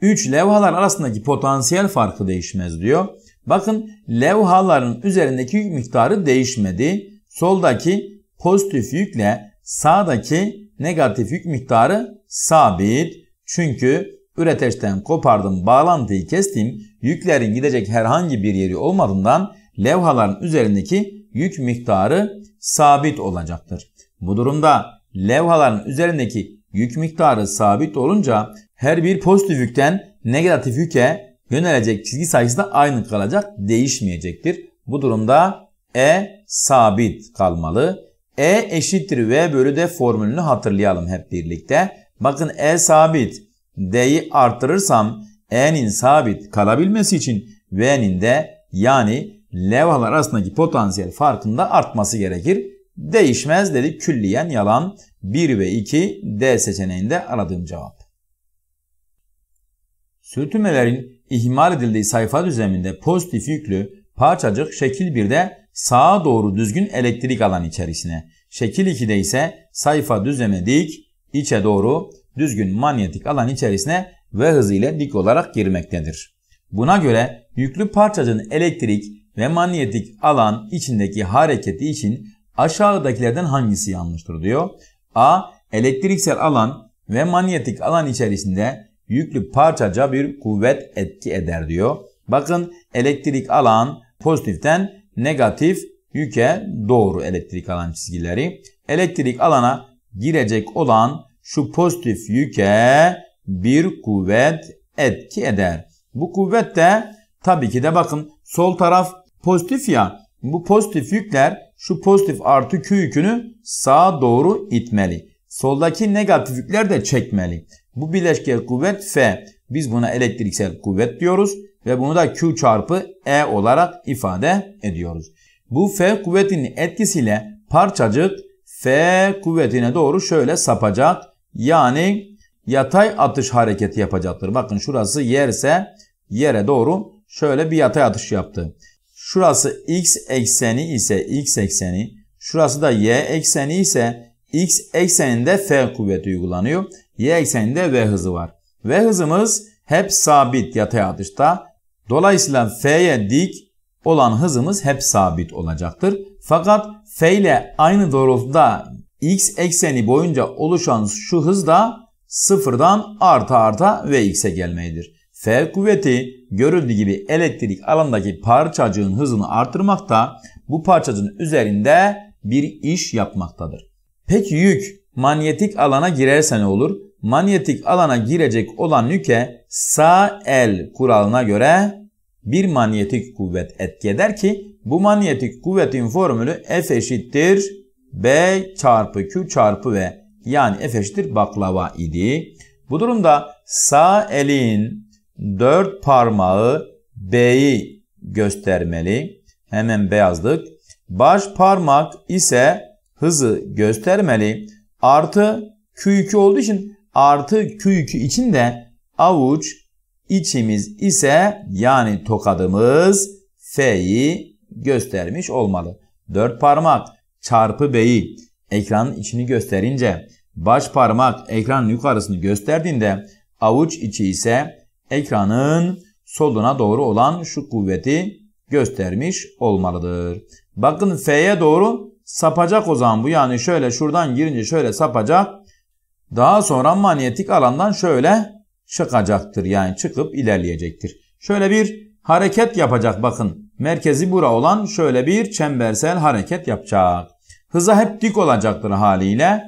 3. Levhalar arasındaki potansiyel farkı değişmez diyor. Bakın levhaların üzerindeki yük miktarı değişmedi. Soldaki pozitif yükle sağdaki negatif yük miktarı sabit. Çünkü üreteçten kopardım bağlantıyı kestim. Yüklerin gidecek herhangi bir yeri olmadığından levhaların üzerindeki yük miktarı sabit olacaktır. Bu durumda levhaların üzerindeki Yük miktarı sabit olunca her bir pozitif yükten negatif yüke yönelecek çizgi sayısı da aynı kalacak, değişmeyecektir. Bu durumda E sabit kalmalı. E eşittir V bölü D formülünü hatırlayalım hep birlikte. Bakın E sabit. D'yi artırırsam E'nin sabit kalabilmesi için V'nin de yani levhalar arasındaki potansiyel farkında artması gerekir. Değişmez dedi külliyen yalan. 1 ve 2 D seçeneğinde aradığım cevap. Sürtünmelerin ihmal edildiği sayfa düzleminde pozitif yüklü parçacık şekil 1'de sağa doğru düzgün elektrik alan içerisine. Şekil 2'de ise sayfa düzleme dik içe doğru düzgün manyetik alan içerisine ve hızıyla dik olarak girmektedir. Buna göre yüklü parçacığın elektrik ve manyetik alan içindeki hareketi için Aşağıdakilerden hangisi yanlıştır diyor. A. Elektriksel alan ve manyetik alan içerisinde yüklü parçaca bir kuvvet etki eder diyor. Bakın elektrik alan pozitiften negatif yüke doğru elektrik alan çizgileri. Elektrik alana girecek olan şu pozitif yüke bir kuvvet etki eder. Bu kuvvet de tabii ki de bakın sol taraf pozitif ya bu pozitif yükler şu pozitif artı Q yükünü sağa doğru itmeli. Soldaki negatif yükler de çekmeli. Bu bileşke kuvvet F. Biz buna elektriksel kuvvet diyoruz ve bunu da Q çarpı E olarak ifade ediyoruz. Bu F kuvvetinin etkisiyle parçacık F kuvvetine doğru şöyle sapacak. Yani yatay atış hareketi yapacaktır. Bakın şurası yerse yere doğru şöyle bir yatay atış yaptı. Şurası x ekseni ise x ekseni, şurası da y ekseni ise x ekseninde f kuvveti uygulanıyor. Y ekseninde v hızı var. V hızımız hep sabit yatay atışta. Dolayısıyla f'ye dik olan hızımız hep sabit olacaktır. Fakat f ile aynı doğrultuda x ekseni boyunca oluşan şu hız da sıfırdan arta arta v x'e gelmeyidir. F kuvveti görüldüğü gibi elektrik alanındaki parçacığın hızını artırmakta, bu parçacığın üzerinde bir iş yapmaktadır. Peki yük manyetik alana girerse ne olur? Manyetik alana girecek olan yüke sağ el kuralına göre bir manyetik kuvvet etki eder ki bu manyetik kuvvetin formülü F eşittir B çarpı Q çarpı V yani F eşittir baklava idi. Bu durumda sağ elin Dört parmağı B'yi göstermeli. Hemen beyazlık. Baş parmak ise hızı göstermeli. Artı Q2 olduğu için artı Q2 için de avuç içimiz ise yani tokadımız F'yi göstermiş olmalı. Dört parmak çarpı B'yi ekranın içini gösterince baş parmak ekranın yukarısını gösterdiğinde avuç içi ise ekranın soluna doğru olan şu kuvveti göstermiş olmalıdır. Bakın F'ye doğru sapacak o zaman bu. Yani şöyle şuradan girince şöyle sapacak. Daha sonra manyetik alandan şöyle çıkacaktır. Yani çıkıp ilerleyecektir. Şöyle bir hareket yapacak bakın. Merkezi bura olan şöyle bir çembersel hareket yapacak. Hıza hep dik olacaktır haliyle.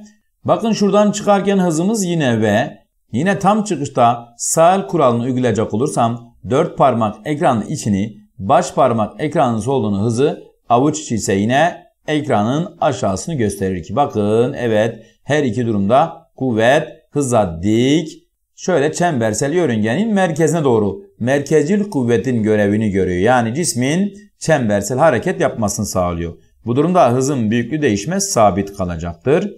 Bakın şuradan çıkarken hızımız yine V. Yine tam çıkışta sağ el kuralını uygulayacak olursam 4 parmak ekranın içini, baş parmak ekranın solunu hızı, avuç içi ise yine ekranın aşağısını gösterir ki bakın evet her iki durumda kuvvet hıza dik şöyle çembersel yörüngenin merkezine doğru merkezcil kuvvetin görevini görüyor. Yani cismin çembersel hareket yapmasını sağlıyor. Bu durumda hızın büyüklüğü değişmez sabit kalacaktır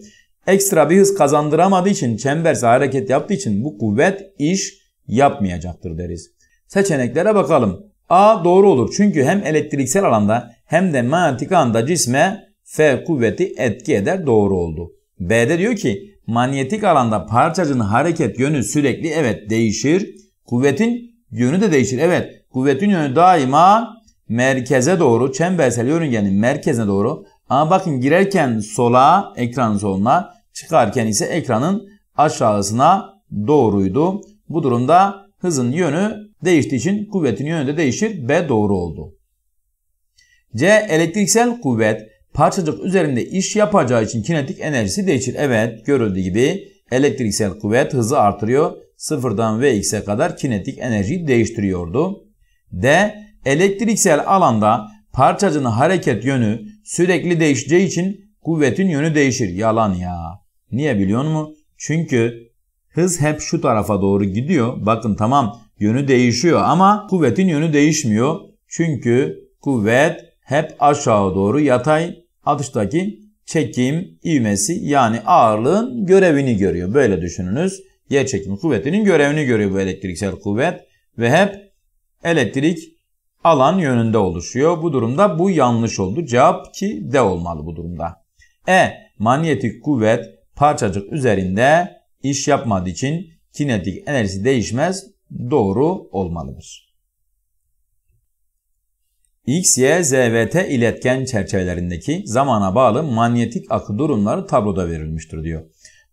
ekstra bir hız kazandıramadığı için çemberse hareket yaptığı için bu kuvvet iş yapmayacaktır deriz. Seçeneklere bakalım. A doğru olur çünkü hem elektriksel alanda hem de manyetik alanda cisme F kuvveti etki eder doğru oldu. B'de diyor ki manyetik alanda parçacığın hareket yönü sürekli evet değişir. Kuvvetin yönü de değişir. Evet kuvvetin yönü daima merkeze doğru çembersel yörüngenin merkezine doğru ama bakın girerken sola, ekran soluna, çıkarken ise ekranın aşağısına doğruydu. Bu durumda hızın yönü değiştiği için kuvvetin yönü de değişir. B doğru oldu. C. Elektriksel kuvvet parçacık üzerinde iş yapacağı için kinetik enerjisi değişir. Evet görüldüğü gibi elektriksel kuvvet hızı artırıyor. Sıfırdan Vx'e kadar kinetik enerjiyi değiştiriyordu. D. Elektriksel alanda Parçacının hareket yönü sürekli değişeceği için kuvvetin yönü değişir. Yalan ya. Niye biliyor musun? Çünkü hız hep şu tarafa doğru gidiyor. Bakın tamam yönü değişiyor ama kuvvetin yönü değişmiyor. Çünkü kuvvet hep aşağı doğru yatay atıştaki çekim ivmesi yani ağırlığın görevini görüyor. Böyle düşününüz. Yer çekimi kuvvetinin görevini görüyor bu elektriksel kuvvet ve hep elektrik alan yönünde oluşuyor. Bu durumda bu yanlış oldu. Cevap ki D olmalı bu durumda. E. Manyetik kuvvet parçacık üzerinde iş yapmadığı için kinetik enerjisi değişmez. Doğru olmalıdır. X, Y, Z V, T iletken çerçevelerindeki zamana bağlı manyetik akı durumları tabloda verilmiştir diyor.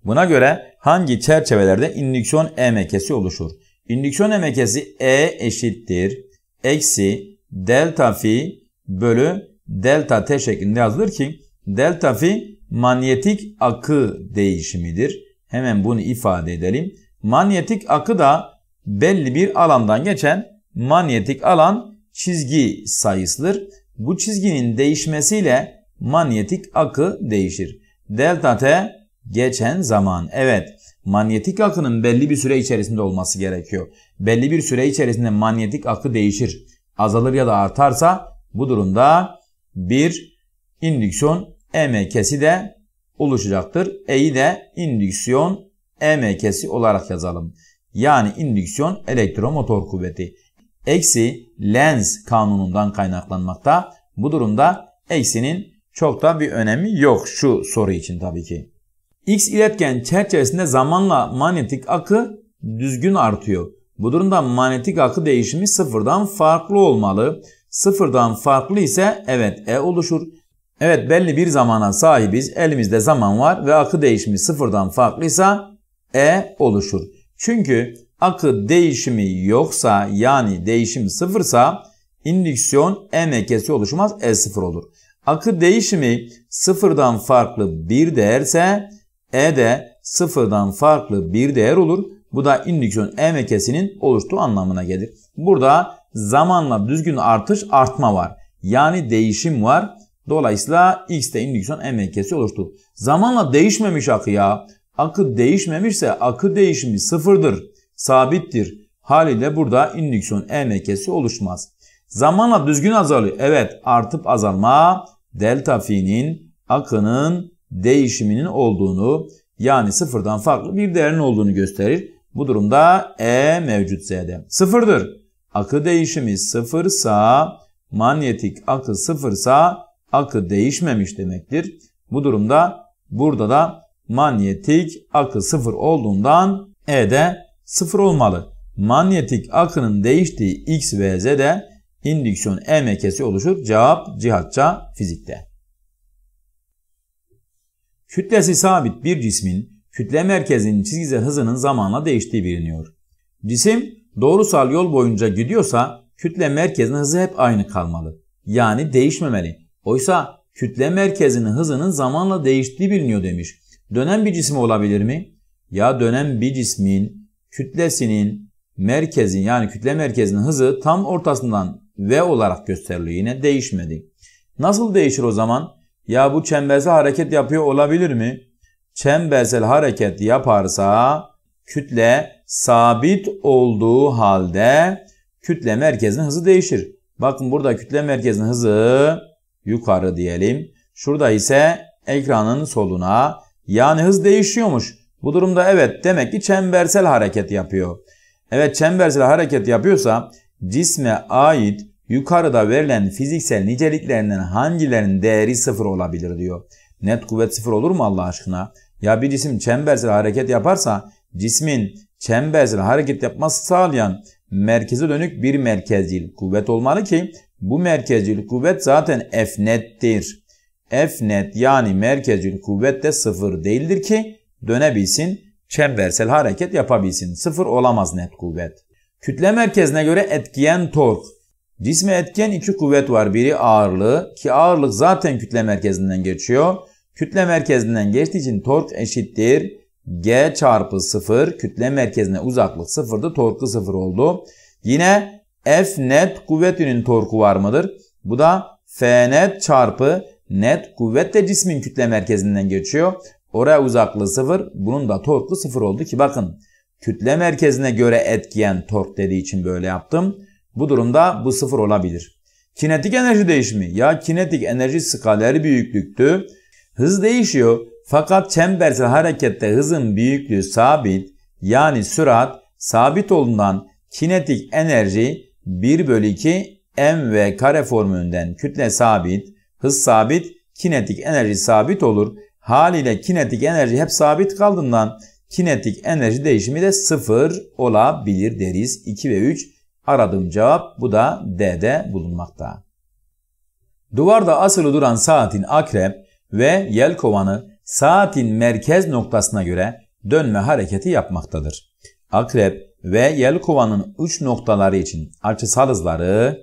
Buna göre hangi çerçevelerde indüksiyon emekesi oluşur? İndüksiyon emekesi E eşittir eksi delta fi bölü delta t şeklinde yazılır ki delta fi manyetik akı değişimidir. Hemen bunu ifade edelim. Manyetik akı da belli bir alandan geçen manyetik alan çizgi sayısıdır. Bu çizginin değişmesiyle manyetik akı değişir. Delta t geçen zaman. Evet manyetik akının belli bir süre içerisinde olması gerekiyor. Belli bir süre içerisinde manyetik akı değişir. Azalır ya da artarsa bu durumda bir indüksiyon EMK'si de oluşacaktır. E'yi de indüksiyon EMK'si olarak yazalım. Yani indüksiyon elektromotor kuvveti. Eksi lens kanunundan kaynaklanmakta. Bu durumda eksinin çok da bir önemi yok şu soru için tabii ki. X iletken çerçevesinde zamanla manyetik akı düzgün artıyor. Bu durumda manyetik akı değişimi sıfırdan farklı olmalı. Sıfırdan farklı ise evet E oluşur. Evet belli bir zamana sahibiz. Elimizde zaman var ve akı değişimi sıfırdan farklıysa E oluşur. Çünkü akı değişimi yoksa yani değişim sıfırsa indüksiyon E mekesi oluşmaz E sıfır olur. Akı değişimi sıfırdan farklı bir değerse e de sıfırdan farklı bir değer olur. Bu da indüksiyon EMK'sinin oluştuğu anlamına gelir. Burada zamanla düzgün artış artma var. Yani değişim var. Dolayısıyla X'te indüksiyon EMK'si oluştu. Zamanla değişmemiş akı ya. Akı değişmemişse akı değişimi sıfırdır. Sabittir. Haliyle burada indüksiyon EMK'si oluşmaz. Zamanla düzgün azalıyor. Evet artıp azalma delta fi'nin akının değişiminin olduğunu yani sıfırdan farklı bir değerin olduğunu gösterir. Bu durumda E mevcut Z'de. Sıfırdır. Akı değişimi sıfırsa manyetik akı sıfırsa akı değişmemiş demektir. Bu durumda burada da manyetik akı sıfır olduğundan E'de sıfır olmalı. Manyetik akının değiştiği X ve Z'de indüksiyon EMK'si oluşur. Cevap cihatça fizikte. Kütlesi sabit bir cismin kütle merkezinin çizgisel hızının zamanla değiştiği biliniyor. Cisim doğrusal yol boyunca gidiyorsa kütle merkezinin hızı hep aynı kalmalı. Yani değişmemeli. Oysa kütle merkezinin hızının zamanla değiştiği biliniyor demiş. Dönen bir cisim olabilir mi? Ya dönen bir cismin kütlesinin merkezi yani kütle merkezinin hızı tam ortasından V olarak gösteriliyor. Yine değişmedi. Nasıl değişir o zaman? Ya bu çembersel hareket yapıyor olabilir mi? Çembersel hareket yaparsa kütle sabit olduğu halde kütle merkezinin hızı değişir. Bakın burada kütle merkezinin hızı yukarı diyelim. Şurada ise ekranın soluna yani hız değişiyormuş. Bu durumda evet demek ki çembersel hareket yapıyor. Evet çembersel hareket yapıyorsa cisme ait Yukarıda verilen fiziksel niceliklerinden hangilerinin değeri sıfır olabilir diyor. Net kuvvet sıfır olur mu Allah aşkına? Ya bir cisim çembersel hareket yaparsa cismin çembersel hareket yapması sağlayan merkeze dönük bir merkezcilik kuvvet olmalı ki bu merkezcilik kuvvet zaten F nettir. yani merkezcilik kuvvet de sıfır değildir ki dönebilsin, çembersel hareket yapabilsin. Sıfır olamaz net kuvvet. Kütle merkezine göre etkiyen tork Cisme etken iki kuvvet var. Biri ağırlığı ki ağırlık zaten kütle merkezinden geçiyor. Kütle merkezinden geçtiği için tork eşittir. G çarpı 0 kütle merkezine uzaklık 0'dı. Torku 0 oldu. Yine F net kuvvetinin torku var mıdır? Bu da F net çarpı net kuvvet de cismin kütle merkezinden geçiyor. Oraya uzaklığı 0. Bunun da torku 0 oldu ki bakın kütle merkezine göre etkiyen tork dediği için böyle yaptım. Bu durumda bu sıfır olabilir. Kinetik enerji değişimi ya kinetik enerji skaler büyüklüktü. Hız değişiyor fakat çembersel harekette hızın büyüklüğü sabit yani sürat sabit olduğundan kinetik enerji 1 bölü 2 m mv kare formülünden kütle sabit, hız sabit, kinetik enerji sabit olur. Haliyle kinetik enerji hep sabit kaldığından kinetik enerji değişimi de sıfır olabilir deriz. 2 ve 3 Aradığım cevap bu da D'de bulunmakta. Duvarda asılı duran saatin akrep ve yel kovanı saatin merkez noktasına göre dönme hareketi yapmaktadır. Akrep ve yel kovanın uç noktaları için açısal hızları,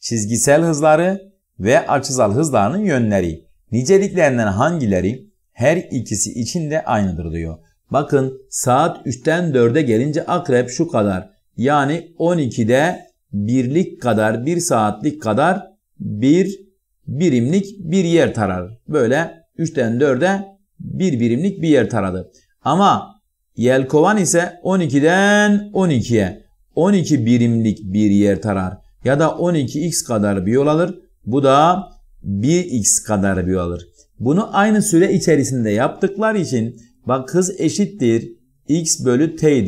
çizgisel hızları ve açısal hızlarının yönleri, niceliklerinden hangileri her ikisi için de aynıdır diyor. Bakın saat 3'ten 4'e gelince akrep şu kadar, yani 12'de birlik kadar, bir saatlik kadar bir birimlik bir yer tarar. Böyle 3'ten 4'e bir birimlik bir yer taradı. Ama yelkovan ise 12'den 12'ye 12 birimlik bir yer tarar. Ya da 12x kadar bir yol alır. Bu da 1x kadar bir yol alır. Bunu aynı süre içerisinde yaptıklar için bak hız eşittir x bölü t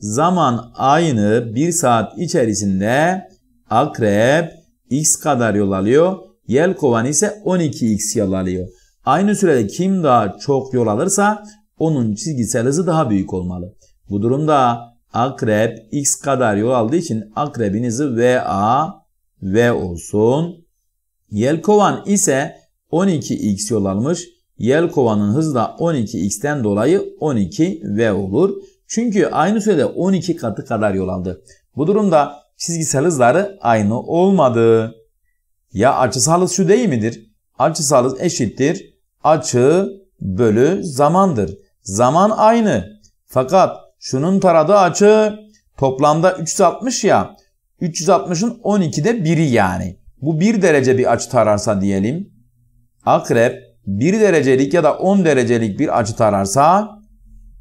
zaman aynı bir saat içerisinde akrep x kadar yol alıyor. Yelkovan ise 12x yol alıyor. Aynı sürede kim daha çok yol alırsa onun çizgisel hızı daha büyük olmalı. Bu durumda akrep x kadar yol aldığı için akrebin hızı VA V olsun. Yelkovan ise 12x yol almış. Yelkovan'ın hızı da 12x'ten dolayı 12v olur. Çünkü aynı sürede 12 katı kadar yol aldı. Bu durumda çizgisel hızları aynı olmadı. Ya açısal hız şu değil midir? Açısal hız eşittir. Açı bölü zamandır. Zaman aynı. Fakat şunun taradığı açı toplamda 360 ya. 360'ın 12'de 1'i yani. Bu 1 derece bir açı tararsa diyelim. Akrep 1 derecelik ya da 10 derecelik bir açı tararsa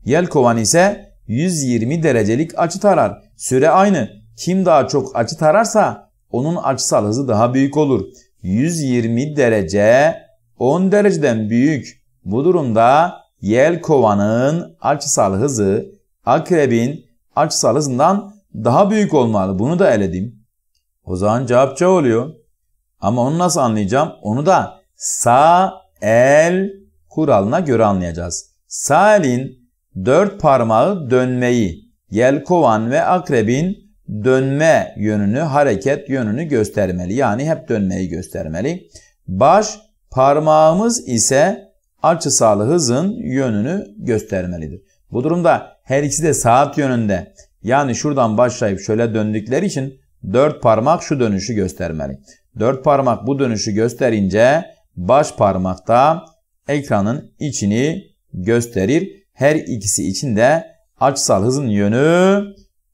Yelkovan ise 120 derecelik açı tarar. Süre aynı. Kim daha çok açı tararsa onun açısal hızı daha büyük olur. 120 derece 10 dereceden büyük. Bu durumda yelkovanın açısal hızı akrebin açısal hızından daha büyük olmalı. Bunu da eledim. O zaman cevap C oluyor. Ama onu nasıl anlayacağım? Onu da sağ el kuralına göre anlayacağız. Sağ elin dört parmağı dönmeyi, yelkovan ve akrebin dönme yönünü, hareket yönünü göstermeli. Yani hep dönmeyi göstermeli. Baş parmağımız ise açısal hızın yönünü göstermelidir. Bu durumda her ikisi de saat yönünde. Yani şuradan başlayıp şöyle döndükleri için dört parmak şu dönüşü göstermeli. Dört parmak bu dönüşü gösterince baş parmakta ekranın içini gösterir. Her ikisi için de açısal hızın yönü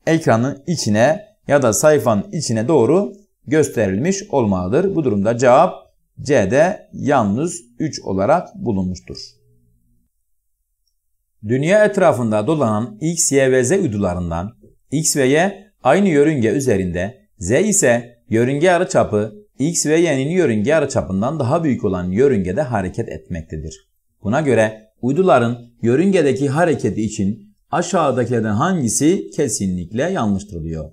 ekranın içine ya da sayfanın içine doğru gösterilmiş olmalıdır. Bu durumda cevap C'de yalnız 3 olarak bulunmuştur. Dünya etrafında dolanan X, Y ve Z uydularından X ve Y aynı yörünge üzerinde, Z ise yörünge yarıçapı X ve Y'nin yörünge yarıçapından daha büyük olan yörüngede hareket etmektedir. Buna göre Uyduların yörüngedeki hareketi için aşağıdakilerden hangisi kesinlikle yanlıştır diyor.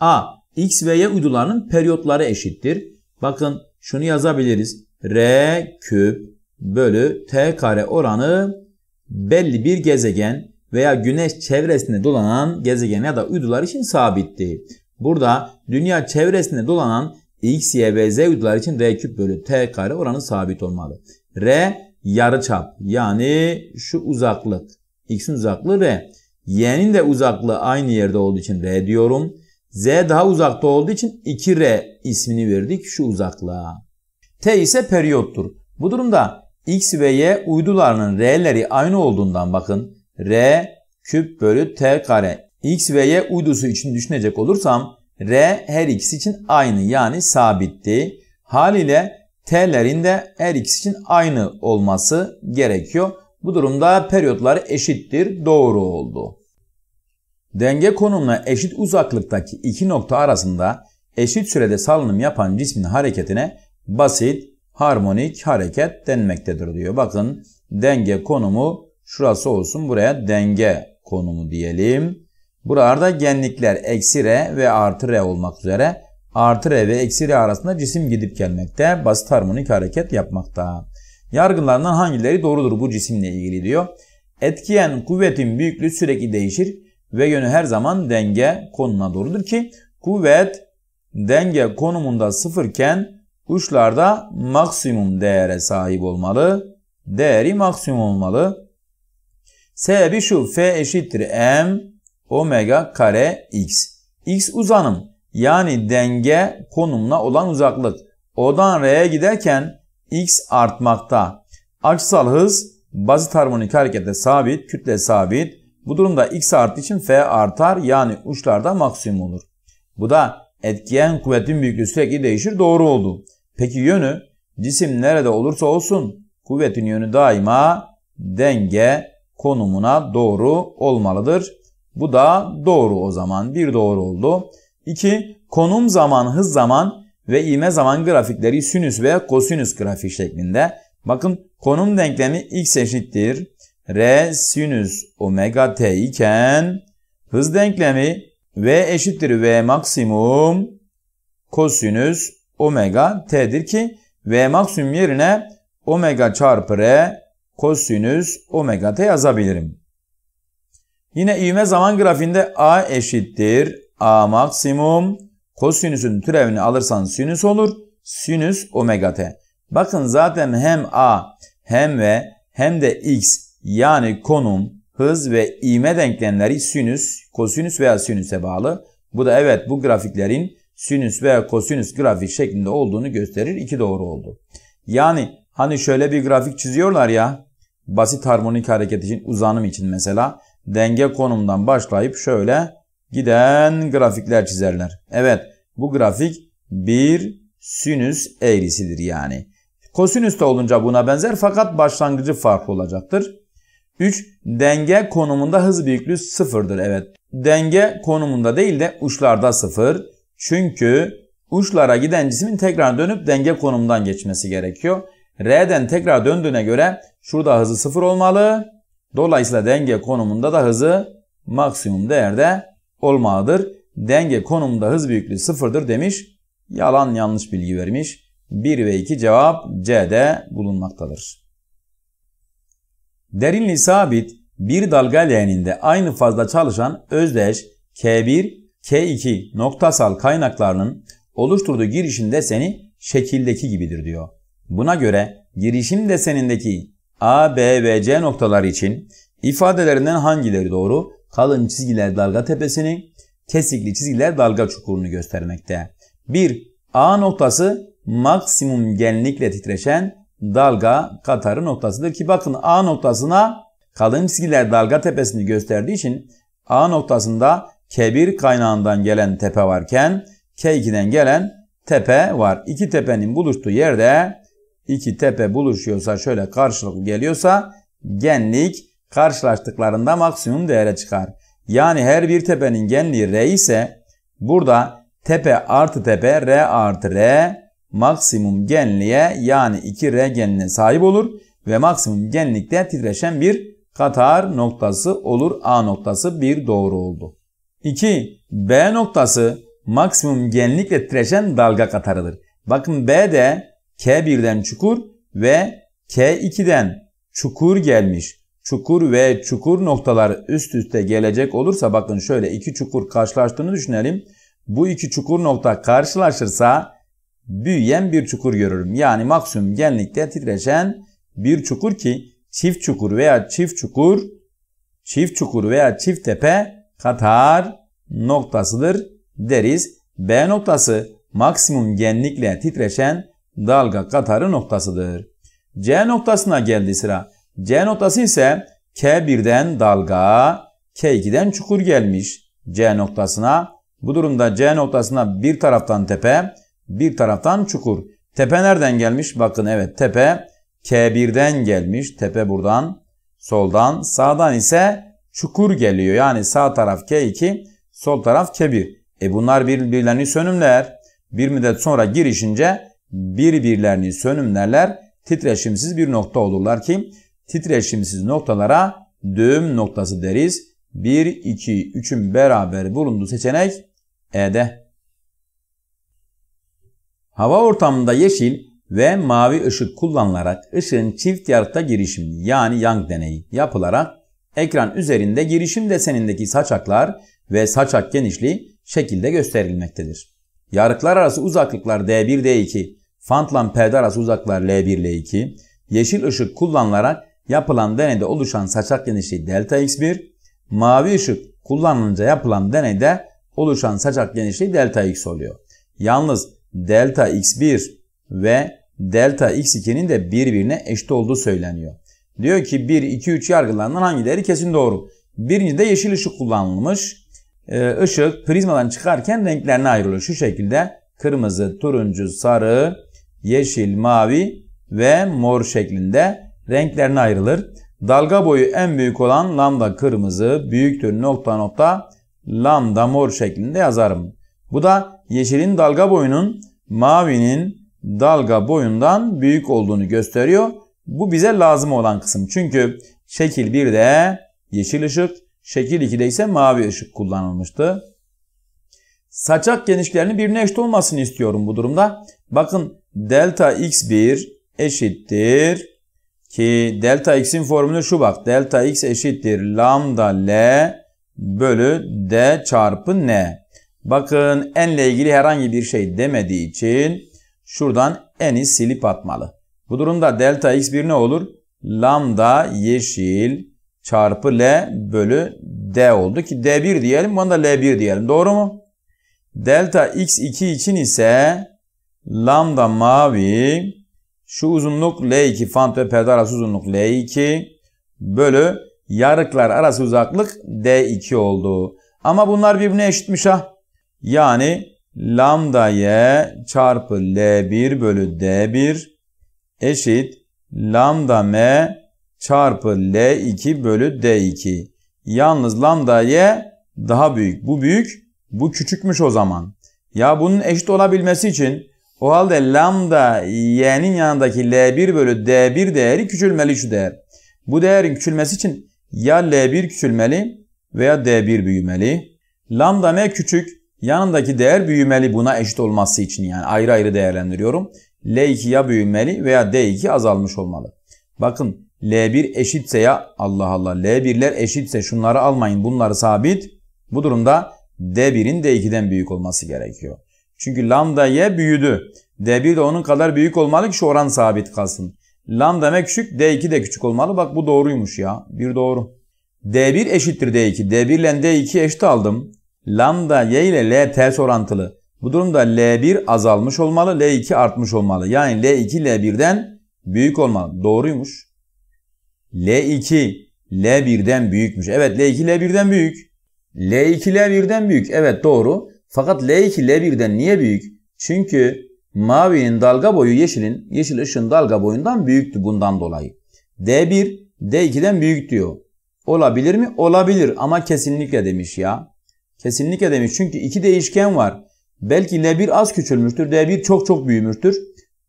A. X ve Y uydularının periyotları eşittir. Bakın şunu yazabiliriz. R küp bölü T kare oranı belli bir gezegen veya güneş çevresinde dolanan gezegen ya da uydular için sabitti. Burada dünya çevresinde dolanan X, Y ve Z uydular için R küp bölü T kare oranı sabit olmalı. R yarıçap yani şu uzaklık x'in uzaklığı r. Y'nin de uzaklığı aynı yerde olduğu için r diyorum. Z daha uzakta olduğu için 2r ismini verdik şu uzaklığa. T ise periyottur. Bu durumda x ve y uydularının r'leri aynı olduğundan bakın r küp bölü t kare. x ve y uydusu için düşünecek olursam r her ikisi için aynı yani sabitti. Haliyle T'lerin de Rx için aynı olması gerekiyor. Bu durumda periyotları eşittir doğru oldu. Denge konumuna eşit uzaklıktaki iki nokta arasında eşit sürede salınım yapan cismin hareketine basit harmonik hareket denmektedir diyor. Bakın denge konumu şurası olsun buraya denge konumu diyelim. Burada genlikler eksi R ve artı R olmak üzere artı R ve eksi R arasında cisim gidip gelmekte, basit harmonik hareket yapmakta. Yargılarından hangileri doğrudur bu cisimle ilgili diyor. Etkiyen kuvvetin büyüklüğü sürekli değişir ve yönü her zaman denge konuna doğrudur ki kuvvet denge konumunda sıfırken uçlarda maksimum değere sahip olmalı. Değeri maksimum olmalı. Sebebi şu F eşittir M omega kare x. X uzanım. Yani denge konumuna olan uzaklık. O'dan R'ye giderken X artmakta. Aksal hız bazı harmonik harekette sabit, kütle sabit. Bu durumda X arttığı için F artar yani uçlarda maksimum olur. Bu da etkiyen kuvvetin büyüklüğü sürekli değişir doğru oldu. Peki yönü cisim nerede olursa olsun kuvvetin yönü daima denge konumuna doğru olmalıdır. Bu da doğru o zaman bir doğru oldu. 2. Konum zaman, hız zaman ve ivme zaman grafikleri sinüs veya kosinüs grafiği şeklinde. Bakın konum denklemi x eşittir. R sinüs omega t iken hız denklemi v eşittir v maksimum kosinüs omega t'dir ki v maksimum yerine omega çarpı r kosinüs omega t yazabilirim. Yine ivme zaman grafiğinde a eşittir A maksimum kosinüsün türevini alırsan sinüs olur. Sinüs omega t. Bakın zaten hem A hem ve hem de x yani konum, hız ve ivme denklemleri sinüs, kosinüs veya sinüse bağlı. Bu da evet bu grafiklerin sinüs veya kosinüs grafik şeklinde olduğunu gösterir. İki doğru oldu. Yani hani şöyle bir grafik çiziyorlar ya basit harmonik hareket için uzanım için mesela denge konumdan başlayıp şöyle giden grafikler çizerler. Evet bu grafik bir sinüs eğrisidir yani. Kosinüs de olunca buna benzer fakat başlangıcı farklı olacaktır. 3. Denge konumunda hız büyüklüğü sıfırdır. Evet denge konumunda değil de uçlarda sıfır. Çünkü uçlara giden cismin tekrar dönüp denge konumundan geçmesi gerekiyor. R'den tekrar döndüğüne göre şurada hızı sıfır olmalı. Dolayısıyla denge konumunda da hızı maksimum değerde olmalıdır. Denge konumda hız büyüklüğü sıfırdır demiş. Yalan yanlış bilgi vermiş. 1 ve 2 cevap C'de bulunmaktadır. Derinliği sabit bir dalga leğeninde aynı fazla çalışan özdeş K1, K2 noktasal kaynaklarının oluşturduğu girişim deseni şekildeki gibidir diyor. Buna göre girişim desenindeki A, B ve C noktalar için ifadelerinden hangileri doğru Kalın çizgiler dalga tepesini, kesikli çizgiler dalga çukurunu göstermekte. 1. A noktası maksimum genlikle titreşen dalga katarı noktasıdır ki bakın A noktasına kalın çizgiler dalga tepesini gösterdiği için A noktasında K1 kaynağından gelen tepe varken K2'den gelen tepe var. İki tepenin buluştuğu yerde iki tepe buluşuyorsa şöyle karşılıklı geliyorsa genlik karşılaştıklarında maksimum değere çıkar. Yani her bir tepenin genliği R ise burada tepe artı tepe R artı R maksimum genliğe yani 2R genliğe sahip olur ve maksimum genlikte titreşen bir Katar noktası olur. A noktası bir doğru oldu. 2. B noktası maksimum genlikle titreşen dalga katarıdır. Bakın B de K1'den çukur ve K2'den çukur gelmiş çukur ve çukur noktalar üst üste gelecek olursa bakın şöyle iki çukur karşılaştığını düşünelim. Bu iki çukur nokta karşılaşırsa büyüyen bir çukur görürüm. Yani maksimum genlikte titreşen bir çukur ki çift çukur veya çift çukur çift çukur veya çift tepe katar noktasıdır deriz. B noktası maksimum genlikle titreşen dalga katarı noktasıdır. C noktasına geldi sıra. C noktası ise K1'den dalga, K2'den çukur gelmiş C noktasına. Bu durumda C noktasına bir taraftan tepe, bir taraftan çukur. Tepe nereden gelmiş? Bakın evet tepe K1'den gelmiş. Tepe buradan, soldan. Sağdan ise çukur geliyor. Yani sağ taraf K2, sol taraf K1. E bunlar birbirlerini sönümler. Bir müddet sonra girişince birbirlerini sönümlerler. Titreşimsiz bir nokta olurlar ki titreşimsiz noktalara düğüm noktası deriz. 1, 2, 3'ün beraber bulunduğu seçenek E'de. Hava ortamında yeşil ve mavi ışık kullanılarak ışığın çift yarıkta girişimi yani yang deneyi yapılarak ekran üzerinde girişim desenindeki saçaklar ve saçak genişliği şekilde gösterilmektedir. Yarıklar arası uzaklıklar D1, D2, fantlan perde arası uzaklıklar L1, L2, yeşil ışık kullanılarak yapılan deneyde oluşan saçak genişliği delta x1, mavi ışık kullanılınca yapılan deneyde oluşan saçak genişliği delta x oluyor. Yalnız delta x1 ve delta x2'nin de birbirine eşit olduğu söyleniyor. Diyor ki 1, 2, 3 yargılarından hangileri kesin doğru? Birincide yeşil ışık kullanılmış. Ee, ışık prizmadan çıkarken renklerine ayrılıyor. Şu şekilde kırmızı, turuncu, sarı, yeşil, mavi ve mor şeklinde renklerine ayrılır. Dalga boyu en büyük olan lambda kırmızı, büyüktür nokta nokta lambda mor şeklinde yazarım. Bu da yeşilin dalga boyunun mavinin dalga boyundan büyük olduğunu gösteriyor. Bu bize lazım olan kısım. Çünkü şekil 1'de yeşil ışık, şekil 2'de ise mavi ışık kullanılmıştı. Saçak genişliklerinin birbirine eşit olmasını istiyorum bu durumda. Bakın delta x1 eşittir ki delta x'in formülü şu bak. Delta x eşittir lambda l bölü d çarpı n. Bakın n ile ilgili herhangi bir şey demediği için şuradan n'i silip atmalı. Bu durumda delta x bir ne olur? Lambda yeşil çarpı l bölü d oldu ki d1 diyelim buna da l1 diyelim. Doğru mu? Delta x2 için ise lambda mavi şu uzunluk L2 fant ve perde arası uzunluk L2 bölü yarıklar arası uzaklık D2 oldu. Ama bunlar birbirine eşitmiş ha. Yani lambda y çarpı L1 bölü D1 eşit lambda m çarpı L2 bölü D2. Yalnız lambda y daha büyük. Bu büyük, bu küçükmüş o zaman. Ya bunun eşit olabilmesi için o halde lambda y'nin yanındaki L1 bölü D1 değeri küçülmeli şu değer. Bu değerin küçülmesi için ya L1 küçülmeli veya D1 büyümeli. Lambda ne küçük yanındaki değer büyümeli buna eşit olması için yani ayrı ayrı değerlendiriyorum. L2 ya büyümeli veya D2 azalmış olmalı. Bakın L1 eşitse ya Allah Allah L1'ler eşitse şunları almayın bunları sabit. Bu durumda D1'in D2'den büyük olması gerekiyor. Çünkü lambda y büyüdü. D1 de onun kadar büyük olmalı ki şu oran sabit kalsın. Lambda m küçük, D2 de küçük olmalı. Bak bu doğruymuş ya. Bir doğru. D1 eşittir D2. D1 ile D2 eşit aldım. Lambda y ile L ters orantılı. Bu durumda L1 azalmış olmalı, L2 artmış olmalı. Yani L2 L1'den büyük olmalı. Doğruymuş. L2 L1'den büyükmüş. Evet L2 L1'den büyük. L2 L1'den büyük. Evet doğru. Fakat L2, L1'den niye büyük? Çünkü mavinin dalga boyu yeşilin, yeşil ışın dalga boyundan büyüktü bundan dolayı. D1, D2'den büyük diyor. Olabilir mi? Olabilir ama kesinlikle demiş ya. Kesinlikle demiş çünkü iki değişken var. Belki L1 az küçülmüştür, D1 çok çok büyümüştür.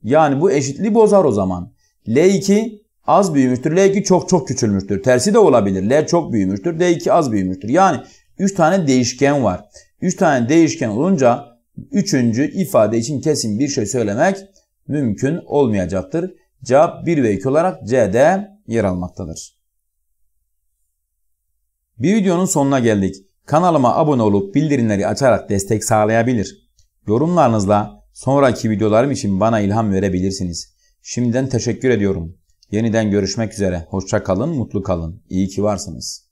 Yani bu eşitliği bozar o zaman. L2 az büyümüştür, L2 çok çok küçülmüştür. Tersi de olabilir. L çok büyümüştür, D2 az büyümüştür. Yani 3 tane değişken var. 3 tane değişken olunca üçüncü ifade için kesin bir şey söylemek mümkün olmayacaktır. Cevap 1 ve 2 olarak C'de yer almaktadır. Bir videonun sonuna geldik. Kanalıma abone olup bildirimleri açarak destek sağlayabilir. Yorumlarınızla sonraki videolarım için bana ilham verebilirsiniz. Şimdiden teşekkür ediyorum. Yeniden görüşmek üzere. Hoşça kalın, mutlu kalın. İyi ki varsınız.